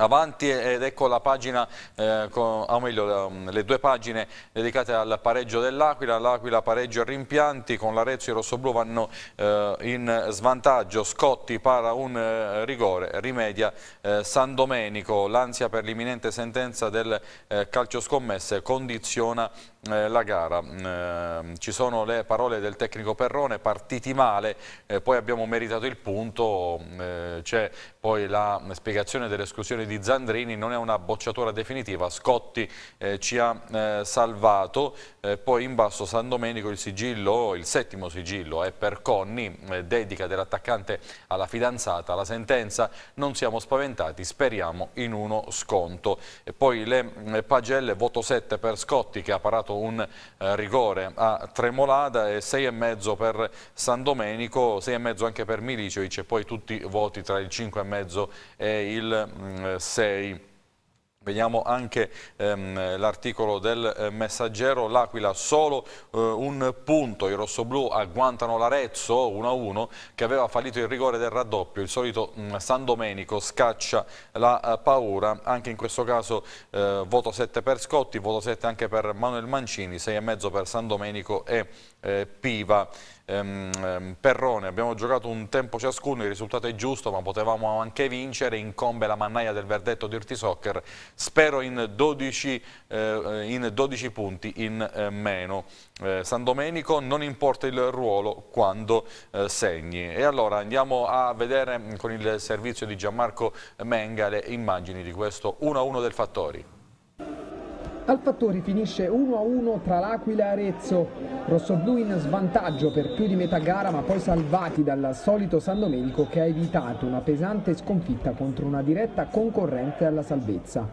Avanti ed ecco la pagina, eh, con, ah, o meglio mm, le due pagine dedicate al pareggio dell'Aquila, l'Aquila pareggio rimpianti con l'Arezzo e Rossoblu vanno eh, in svantaggio, Scotti para un eh, rigore, rimedia eh, San Domenico, l'ansia per l'imminente sentenza del eh, calcio scommesse condiziona eh, la gara. Eh, ci sono le parole del tecnico Perrone, partiti male, eh, poi abbiamo meritato il punto, mm, eh, c'è poi la spiegazione dell'esclusione di Zandrini, non è una bocciatura definitiva, Scotti eh, ci ha eh, salvato, poi in basso San Domenico il sigillo, il settimo sigillo è per Conni, dedica dell'attaccante alla fidanzata, la sentenza non siamo spaventati, speriamo in uno sconto. E poi le mm, pagelle, voto 7 per Scotti che ha parato un eh, rigore a Tremolada e 6,5 per San Domenico, 6,5 anche per Milicevic e poi tutti i voti tra il 5,5 e il 6. Mm, Vediamo anche ehm, l'articolo del eh, messaggero L'Aquila, solo eh, un punto, i rossoblù agguantano l'Arezzo 1-1 che aveva fallito il rigore del raddoppio, il solito mh, mm, San Domenico scaccia la eh, paura, anche in questo caso eh, voto 7 per Scotti, voto 7 anche per Manuel Mancini, 6,5 per San Domenico e eh, Piva. Ehm, ehm, Perrone, abbiamo giocato un tempo ciascuno, il risultato è giusto ma potevamo anche vincere, incombe la mannaia del verdetto di Urti Soccer, spero in 12, eh, in 12 punti in eh, meno. Eh, San Domenico non importa il ruolo quando eh, segni. E allora andiamo a vedere mm, con il servizio di Gianmarco Menga le immagini di questo 1-1 del Fattori. Al fattori finisce 1-1 tra l'Aquila e Arezzo, rossoblu in svantaggio per più di metà gara ma poi salvati dal solito San Domenico che ha evitato una pesante sconfitta contro una diretta concorrente alla salvezza.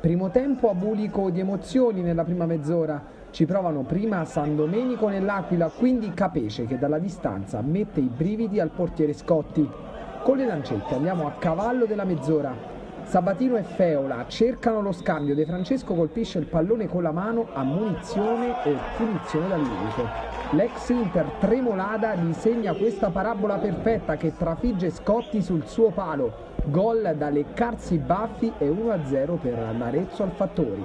Primo tempo a bulico di emozioni nella prima mezz'ora. Ci provano prima San Domenico nell'Aquila, quindi Capesce che dalla distanza mette i brividi al portiere Scotti. Con le lancette andiamo a cavallo della mezz'ora. Sabatino e Feola cercano lo scambio, De Francesco colpisce il pallone con la mano a munizione e punizione dall'Ulico. L'ex Inter Tremolada disegna questa parabola perfetta che trafigge Scotti sul suo palo. Gol da leccarsi i baffi e 1-0 per l'Arezzo al Fattori.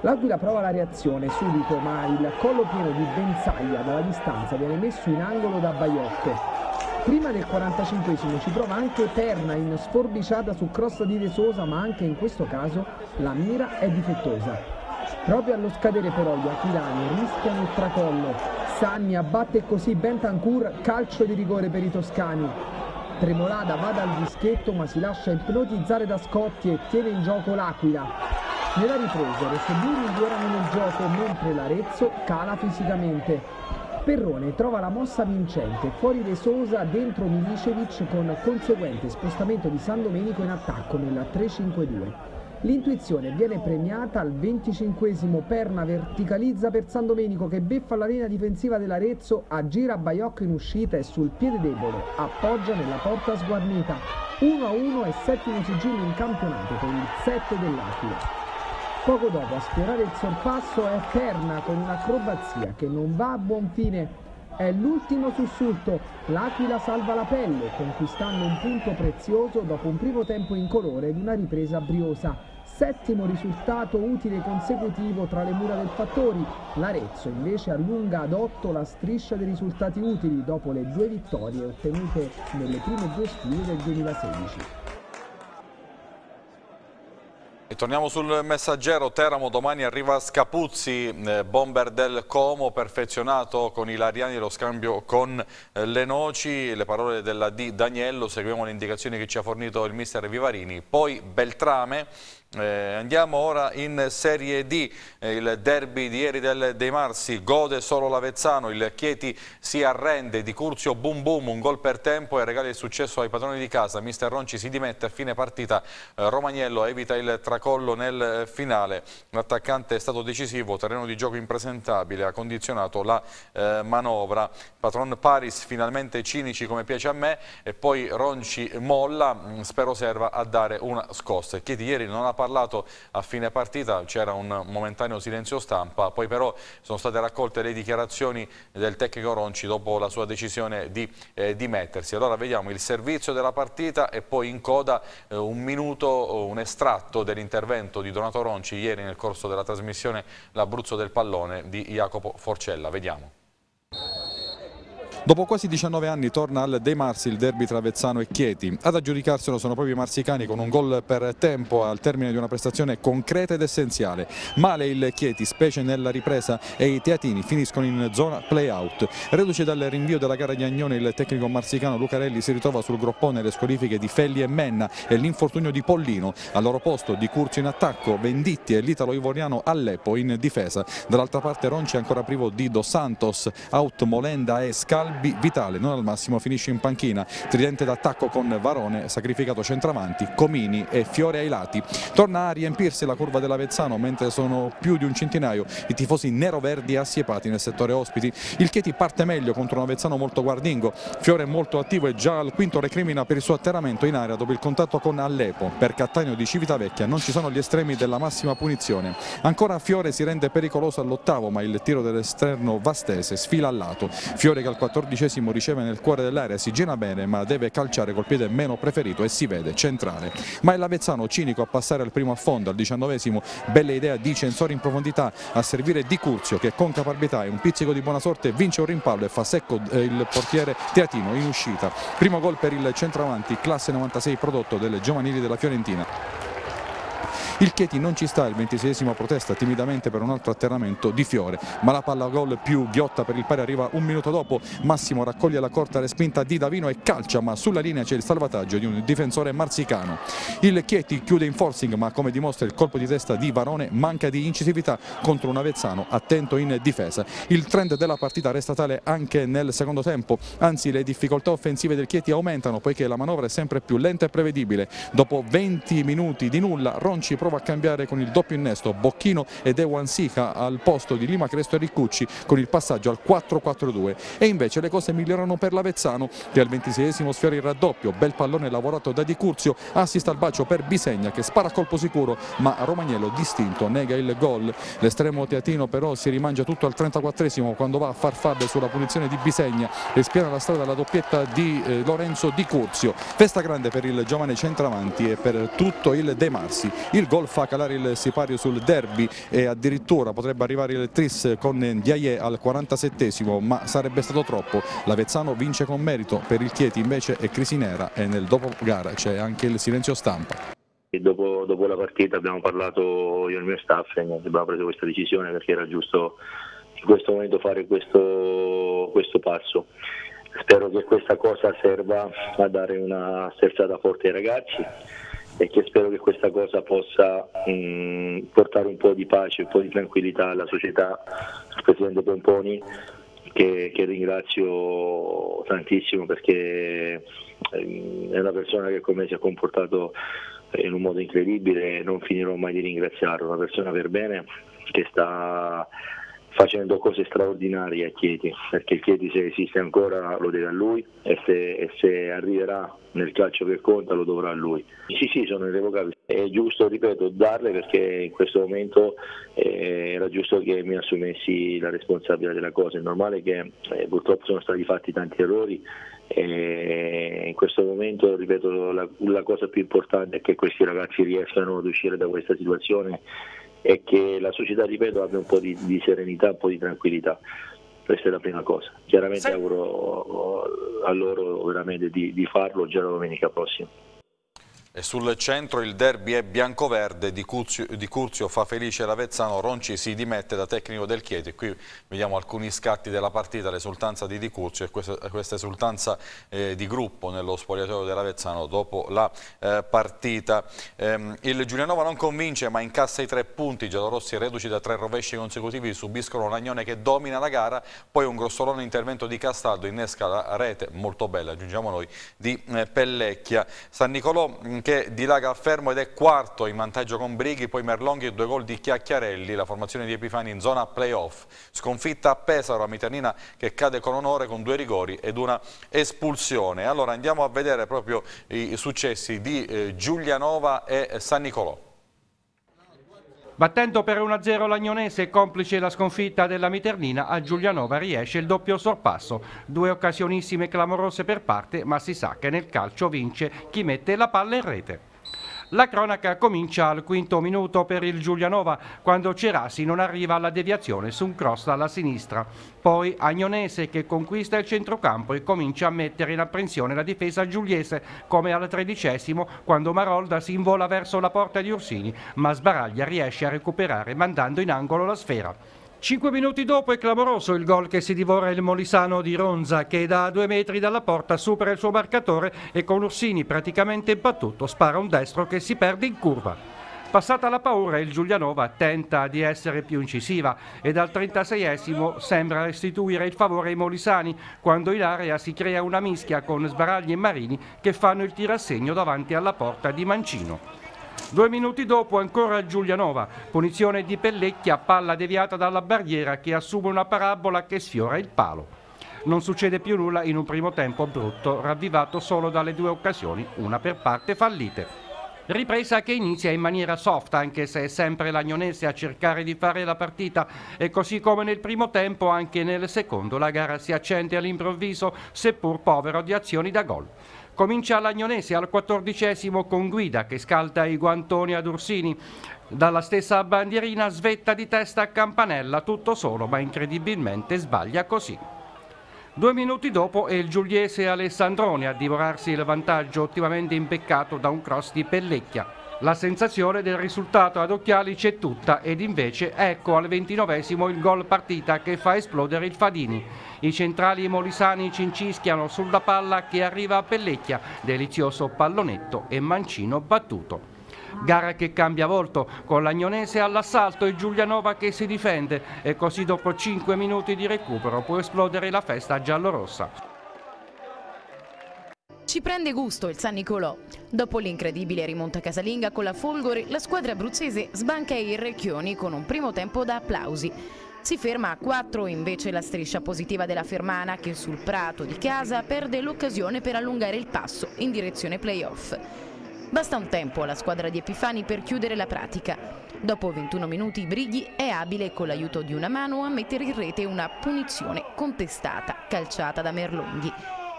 L'Aquila prova la reazione subito ma il collo pieno di Benzaglia dalla distanza viene messo in angolo da Baiocco. Prima del 45 ci trova anche Terna in sforbiciata su cross di De Sosa, ma anche in questo caso la mira è difettosa. Proprio allo scadere però gli Aquilani rischiano il tracollo. Sanni abbatte così Bentancur, calcio di rigore per i toscani. Tremolada va dal dischetto ma si lascia ipnotizzare da Scotti e tiene in gioco l'Aquila. Nella ripresa le Rossellini migliorano nel gioco mentre l'Arezzo cala fisicamente. Perrone trova la mossa vincente, fuori De Sosa, dentro Milicevic con conseguente spostamento di San Domenico in attacco nella 3-5-2. L'intuizione viene premiata al 25 esimo Perna verticalizza per San Domenico che beffa la linea difensiva dell'Arezzo, aggira Baiocco in uscita e sul piede debole appoggia nella porta sguarnita. 1-1 e settimo sigillo in campionato con il 7 dell'Aquila. Poco dopo a sfiorare il sorpasso è Terna con un'acrobazia che non va a buon fine. È l'ultimo sussulto, l'Aquila salva la pelle, conquistando un punto prezioso dopo un primo tempo incolore ed una ripresa briosa. Settimo risultato utile consecutivo tra le mura del Fattori. L'Arezzo invece allunga ad otto la striscia dei risultati utili dopo le due vittorie ottenute nelle prime due sfide del 2016. E torniamo sul messaggero Teramo, domani arriva Scapuzzi, eh, bomber del Como, perfezionato con i Lariani lo scambio con eh, le noci, le parole della D. Daniello, seguiamo le indicazioni che ci ha fornito il mister Vivarini, poi Beltrame eh, andiamo ora in Serie D, eh, il derby di ieri del De Marsi, gode solo l'Avezzano, il Chieti si arrende, Di Curzio boom boom, un gol per tempo e regala il successo ai padroni di casa, mister Ronci si dimette a fine partita, eh, Romagnello evita il tracollo nel finale, l'attaccante è stato decisivo, terreno di gioco impresentabile, ha condizionato la eh, manovra, patron Paris finalmente cinici come piace a me e poi Ronci molla, mm, spero serva a dare una scossa, Chieti ieri non ha parlato a fine partita, c'era un momentaneo silenzio stampa, poi però sono state raccolte le dichiarazioni del tecnico Ronci dopo la sua decisione di eh, dimettersi. Allora vediamo il servizio della partita e poi in coda eh, un minuto, un estratto dell'intervento di Donato Ronci ieri nel corso della trasmissione L'Abruzzo del pallone di Jacopo Forcella. Vediamo. Dopo quasi 19 anni torna al De Marsi il derby tra Vezzano e Chieti. Ad aggiudicarselo sono proprio i marsicani con un gol per tempo al termine di una prestazione concreta ed essenziale. Male il Chieti, specie nella ripresa, e i teatini finiscono in zona play-out. Reduce dal rinvio della gara di Agnone, il tecnico marsicano Lucarelli si ritrova sul groppone le squalifiche di Felli e Menna e l'infortunio di Pollino. Al loro posto Di Curzio in attacco, Venditti e l'italo-ivoriano Aleppo in difesa. Dall'altra parte Ronci ancora privo di Dos Santos, out Molenda e Scal. Albi Vitale non al massimo finisce in panchina tridente d'attacco con Varone sacrificato centravanti Comini e Fiore ai lati torna a riempirsi la curva dell'Avezzano mentre sono più di un centinaio i tifosi nero-verdi assiepati nel settore ospiti il Chieti parte meglio contro un Avezzano molto guardingo Fiore molto attivo e già al quinto recrimina per il suo atterramento in area dopo il contatto con Allepo per Cattaneo di Civitavecchia non ci sono gli estremi della massima punizione ancora Fiore si rende pericoloso all'ottavo ma il tiro dell'esterno Vastese sfila al lato Fiore che al 14 quattordicesimo riceve nel cuore dell'area, si gira bene ma deve calciare col piede meno preferito e si vede centrale. Ma è l'Avezzano cinico a passare al primo affondo, al diciannovesimo bella idea di censore in profondità a servire Di Curzio che con capabilità e un pizzico di buona sorte vince un rimpallo e fa secco eh, il portiere Teatino in uscita. Primo gol per il centravanti classe 96 prodotto delle giovanili della Fiorentina. Il Chieti non ci sta, il 26 protesta timidamente per un altro atterramento di Fiore, ma la palla gol più ghiotta per il pari arriva un minuto dopo, Massimo raccoglie la corta respinta di Davino e calcia, ma sulla linea c'è il salvataggio di un difensore marzicano. Il Chieti chiude in forcing, ma come dimostra il colpo di testa di Varone manca di incisività contro un Avezzano attento in difesa. Il trend della partita resta tale anche nel secondo tempo, anzi le difficoltà offensive del Chieti aumentano poiché la manovra è sempre più lenta e prevedibile. Dopo 20 minuti di nulla Ronci prova prova a cambiare con il doppio innesto Bocchino ed Ewan Sica al posto di Lima Cresto e Riccucci con il passaggio al 4-4-2 e invece le cose migliorano per l'Avezzano che al 26esimo sfiora il raddoppio, bel pallone lavorato da Di Curzio, assista al bacio per Bisegna che spara a colpo sicuro ma Romagnello distinto nega il gol, l'estremo teatino però si rimangia tutto al 34esimo quando va a far fab sulla punizione di Bisegna e spiana la strada alla doppietta di eh, Lorenzo Di Curzio, festa grande per il giovane centravanti e per tutto il De Marsi, il gol gol fa calare il sipario sul derby e addirittura potrebbe arrivare il tris con Diaye al 47 esimo ma sarebbe stato troppo. L'Avezzano vince con merito, per il Chieti invece è crisi nera e nel dopogara c'è anche il silenzio stampa. Dopo, dopo, la partita abbiamo parlato io e il mio staff e abbiamo preso questa decisione perché era giusto in questo momento fare questo, questo passo. Spero che questa cosa serva a dare una sterzata forte ai ragazzi e che spero che questa cosa possa mh, mm, portare un po' di pace, un po' di tranquillità alla società, al Presidente Pomponi che, che, ringrazio tantissimo perché mm, è una persona che con me si è comportato in un modo incredibile e non finirò mai di ringraziarlo, una persona per bene che sta facendo cose straordinarie a Chieti, perché Chieti se esiste ancora lo deve a lui e se, e se arriverà nel calcio che conta lo dovrà a lui. Sì, sì, sono irrevocabili. È giusto, ripeto, darle perché in questo momento eh, era giusto che mi assumessi la responsabilità della cosa. È normale che eh, purtroppo sono stati fatti tanti errori e in questo momento, ripeto, la, la cosa più importante è che questi ragazzi riescano ad uscire da questa situazione e che la società, ripeto, abbia un po' di, di serenità, un po' di tranquillità. Questa è la prima cosa. Chiaramente Sei... auguro eh, a loro veramente di, di farlo già domenica prossima. E sul centro il derby è biancoverde, di Curzio, di Curzio fa felice l'Avezzano, Ronci si dimette da tecnico del Chieti. Qui vediamo alcuni scatti della partita, l'esultanza di Di Curzio e questa, questa esultanza eh, di gruppo nello spogliatoio dell'Avezzano dopo la eh, partita. Ehm, il Giulianova non convince ma incassa i tre punti, Giallorossi reduci da tre rovesci consecutivi, subiscono Lagnone che domina la gara, poi un grossolone intervento di Castaldo innesca la rete molto bella, aggiungiamo noi, di eh, Pellecchia. San Nicolò che dilaga a fermo ed è quarto in vantaggio con Brighi, poi Merlonghi e due gol di Chiacchiarelli, la formazione di Epifani in zona playoff. Sconfitta a Pesaro, a Miternina che cade con onore con due rigori ed una espulsione. Allora andiamo a vedere proprio i successi di eh, Giulianova e San Nicolò. Battendo per 1-0 l'Agnonese, complice la sconfitta della Miternina, a Giulianova riesce il doppio sorpasso. Due occasionissime clamorose per parte, ma si sa che nel calcio vince chi mette la palla in rete. La cronaca comincia al quinto minuto per il Giulianova quando Cerasi non arriva alla deviazione su un cross alla sinistra. Poi Agnonese che conquista il centrocampo e comincia a mettere in apprensione la difesa giuliese come al tredicesimo quando Marolda si invola verso la porta di Ursini ma sbaraglia riesce a recuperare mandando in angolo la sfera. Cinque minuti dopo è clamoroso il gol che si divora il Molisano di Ronza che da due metri dalla porta supera il suo marcatore e con Ursini praticamente imbattuto spara un destro che si perde in curva. Passata la paura il Giulianova tenta di essere più incisiva e dal 36esimo sembra restituire il favore ai Molisani quando in area si crea una mischia con Sbaragli e Marini che fanno il tirassegno davanti alla porta di Mancino. Due minuti dopo ancora Giulianova, punizione di Pellecchia, palla deviata dalla barriera che assume una parabola che sfiora il palo. Non succede più nulla in un primo tempo brutto, ravvivato solo dalle due occasioni, una per parte fallite. Ripresa che inizia in maniera soft, anche se è sempre l'Agnonese a cercare di fare la partita e così come nel primo tempo, anche nel secondo la gara si accende all'improvviso, seppur povero di azioni da gol. Comincia l'Agnonese al quattordicesimo con Guida che scalda i guantoni ad Ursini. Dalla stessa bandierina svetta di testa a campanella tutto solo ma incredibilmente sbaglia così. Due minuti dopo è il giuliese Alessandrone a divorarsi il vantaggio ottimamente impeccato da un cross di Pellecchia. La sensazione del risultato ad occhiali c'è tutta ed invece ecco al ventinovesimo il gol partita che fa esplodere il Fadini. I centrali molisani cincischiano sulla palla che arriva a Pellecchia, delizioso pallonetto e mancino battuto. Gara che cambia volto, con l'Agnonese all'assalto e Giulianova che si difende e così dopo 5 minuti di recupero può esplodere la festa giallorossa. Ci prende gusto il San Nicolò. Dopo l'incredibile rimonta casalinga con la Folgore, la squadra abruzzese sbanca i Recchioni con un primo tempo da applausi. Si ferma a 4 invece la striscia positiva della Fermana che sul prato di casa perde l'occasione per allungare il passo in direzione playoff. Basta un tempo alla squadra di Epifani per chiudere la pratica. Dopo 21 minuti Brighi è abile con l'aiuto di una mano a mettere in rete una punizione contestata calciata da Merlonghi.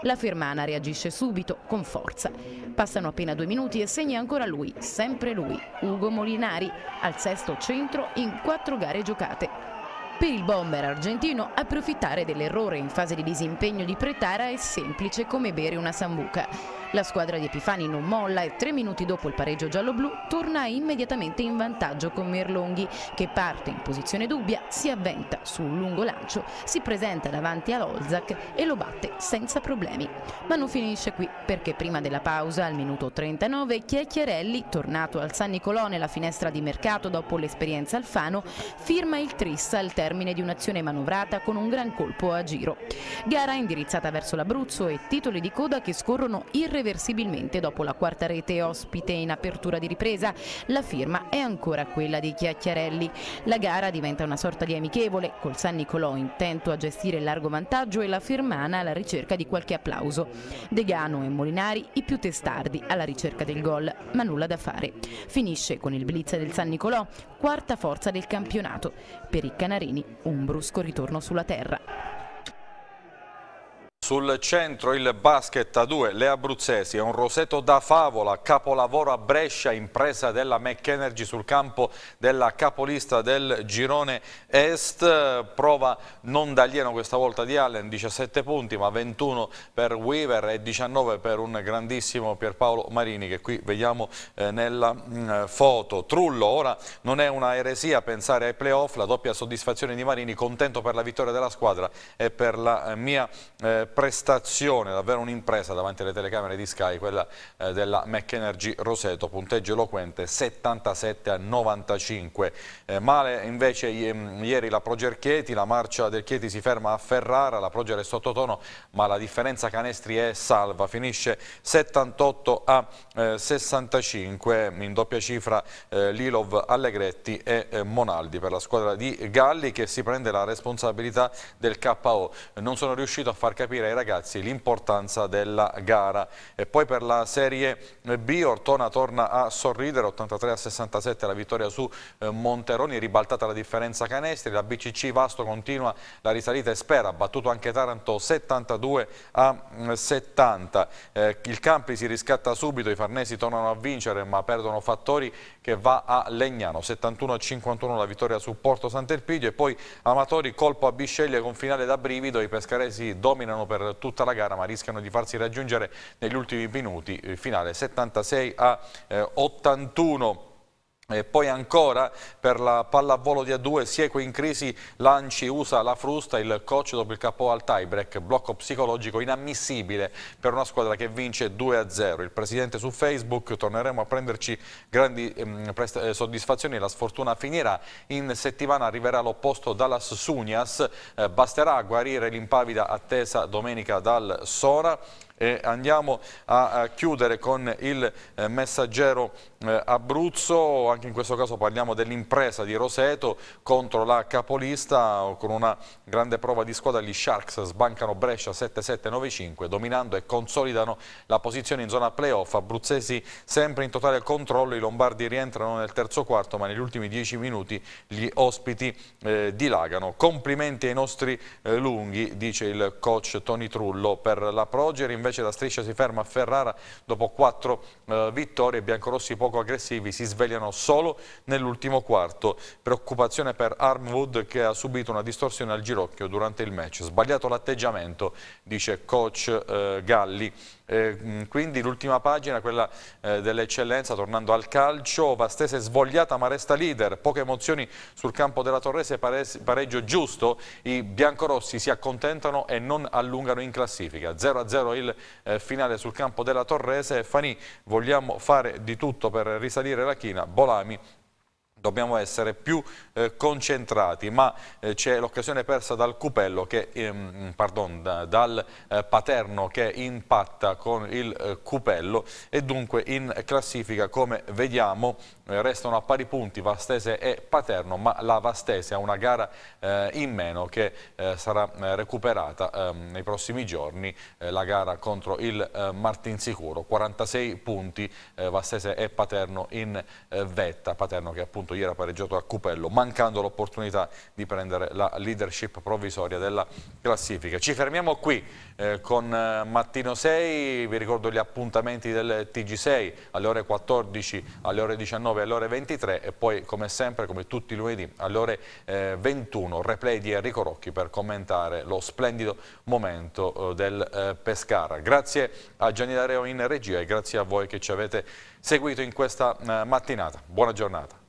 La firmana reagisce subito, con forza. Passano appena due minuti e segna ancora lui, sempre lui, Ugo Molinari, al sesto centro in quattro gare giocate. Per il bomber argentino approfittare dell'errore in fase di disimpegno di Pretara è semplice come bere una sambuca. La squadra di Epifani non molla e tre minuti dopo il pareggio giallo-blu torna immediatamente in vantaggio con Merlonghi che parte in posizione dubbia, si avventa su un lungo lancio, si presenta davanti a Olzac e lo batte senza problemi. Ma non finisce qui perché prima della pausa al minuto 39 Chiacchiarelli, tornato al San Nicolò nella finestra di mercato dopo l'esperienza Alfano, firma il Trissa al termine di un'azione manovrata con un gran colpo a giro. Gara indirizzata verso l'Abruzzo e titoli di coda che scorrono irreversibilmente irreversibilmente dopo la quarta rete ospite in apertura di ripresa. La firma è ancora quella dei Chiacchiarelli. La gara diventa una sorta di amichevole, col San Nicolò intento a gestire il largo vantaggio e la firmana alla ricerca di qualche applauso. Degano e Molinari i più testardi alla ricerca del gol, ma nulla da fare. Finisce con il blitz del San Nicolò, quarta forza del campionato. Per i canarini un brusco ritorno sulla terra. Sul centro il basket a due, le abruzzesi, è un roseto da favola, capolavoro a Brescia, impresa della McEnergy sul campo della capolista del girone est, prova non d'alieno questa volta di Allen, 17 punti ma 21 per Weaver e 19 per un grandissimo Pierpaolo Marini che qui vediamo eh, nella mm, foto. Trullo, ora non è una eresia pensare ai playoff, la doppia soddisfazione di Marini, contento per la vittoria della squadra e per la eh, mia eh, prestazione, davvero un'impresa davanti alle telecamere di Sky, quella eh, della McEnergy Roseto, punteggio eloquente 77 a 95. Eh, male invece ehm, ieri la Proger Chieti, la marcia del Chieti si ferma a Ferrara, la Proger è sottotono ma la differenza canestri è salva, finisce 78 a eh, 65, in doppia cifra eh, Lilov, Allegretti e eh, Monaldi per la squadra di Galli che si prende la responsabilità del KO. Non sono riuscito a far capire ai ragazzi l'importanza della gara. E poi per la Serie B Ortona torna a sorridere, 83 a 67 la vittoria su eh, Monteroni, ribaltata la differenza canestri, la BCC Vasto continua la risalita e spera, ha battuto anche Taranto 72 a 70. Mm, eh, il Campi si riscatta subito, i Farnesi tornano a vincere ma perdono Fattori che va a Legnano, 71 a 51 la vittoria su Porto Sant'Elpidio e poi Amatori colpo a Bisceglie con finale da brivido, i pescaresi dominano per per tutta la gara ma rischiano di farsi raggiungere negli ultimi minuti, finale 76 a 81. Eh, e poi ancora per la pallavolo di A2, Sieco in crisi, Lanci usa la frusta, il coach dopo il capo al tiebreak, blocco psicologico inammissibile per una squadra che vince 2-0. Il presidente su Facebook, torneremo a prenderci grandi ehm, eh, soddisfazioni, la sfortuna finirà, in settimana arriverà l'opposto Dallas Sunias, eh, basterà guarire l'impavida attesa domenica dal Sora. E andiamo a chiudere con il eh, messaggero eh, Abruzzo, anche in questo caso parliamo dell'impresa di Roseto contro la capolista con una grande prova di squadra gli Sharks sbancano Brescia 7-7-9-5 dominando e consolidano la posizione in zona playoff, abruzzesi sempre in totale controllo, i lombardi rientrano nel terzo quarto ma negli ultimi 10 minuti gli ospiti eh, dilagano. Complimenti ai nostri eh, lunghi dice il coach Tony Trullo per la Proger invece invece la striscia si ferma a Ferrara dopo quattro eh, vittorie, biancorossi poco aggressivi si svegliano solo nell'ultimo quarto. Preoccupazione per Armwood che ha subito una distorsione al ginocchio durante il match, sbagliato l'atteggiamento dice coach eh, Galli. Eh, mm, quindi l'ultima pagina, quella eh, dell'eccellenza, tornando al calcio, Vastese svogliata ma resta leader, poche emozioni sul campo della Torrese, pare pareggio giusto, i biancorossi si accontentano e non allungano in classifica, 0-0 il eh, finale sul campo della Torrese, Fani vogliamo fare di tutto per risalire la china, Bolami dobbiamo essere più eh, concentrati, ma eh, c'è l'occasione persa dal Cupello, che, ehm, pardon, da, dal eh, Paterno che impatta con il eh, Cupello e dunque in classifica come vediamo eh, restano a pari punti Vastese e Paterno, ma la Vastese ha una gara eh, in meno che sarà recuperata ehm, nei prossimi giorni, la gara contro il Martinsicuro, 46 punti Vastese e Paterno in vetta, Paterno che appunto appunto ieri ha pareggiato a Cupello, mancando l'opportunità di prendere la leadership provvisoria della classifica. Ci fermiamo qui eh, con eh, Mattino 6, vi ricordo gli appuntamenti del TG6 alle ore 14, alle ore 19 alle ore 23 e poi come sempre, come tutti i lunedì, alle ore eh, 21, replay di Enrico Rocchi per commentare lo splendido momento eh, del eh, Pescara. Grazie a Gianni D'Areo in regia e grazie a voi che ci avete seguito in questa eh, mattinata. Buona giornata.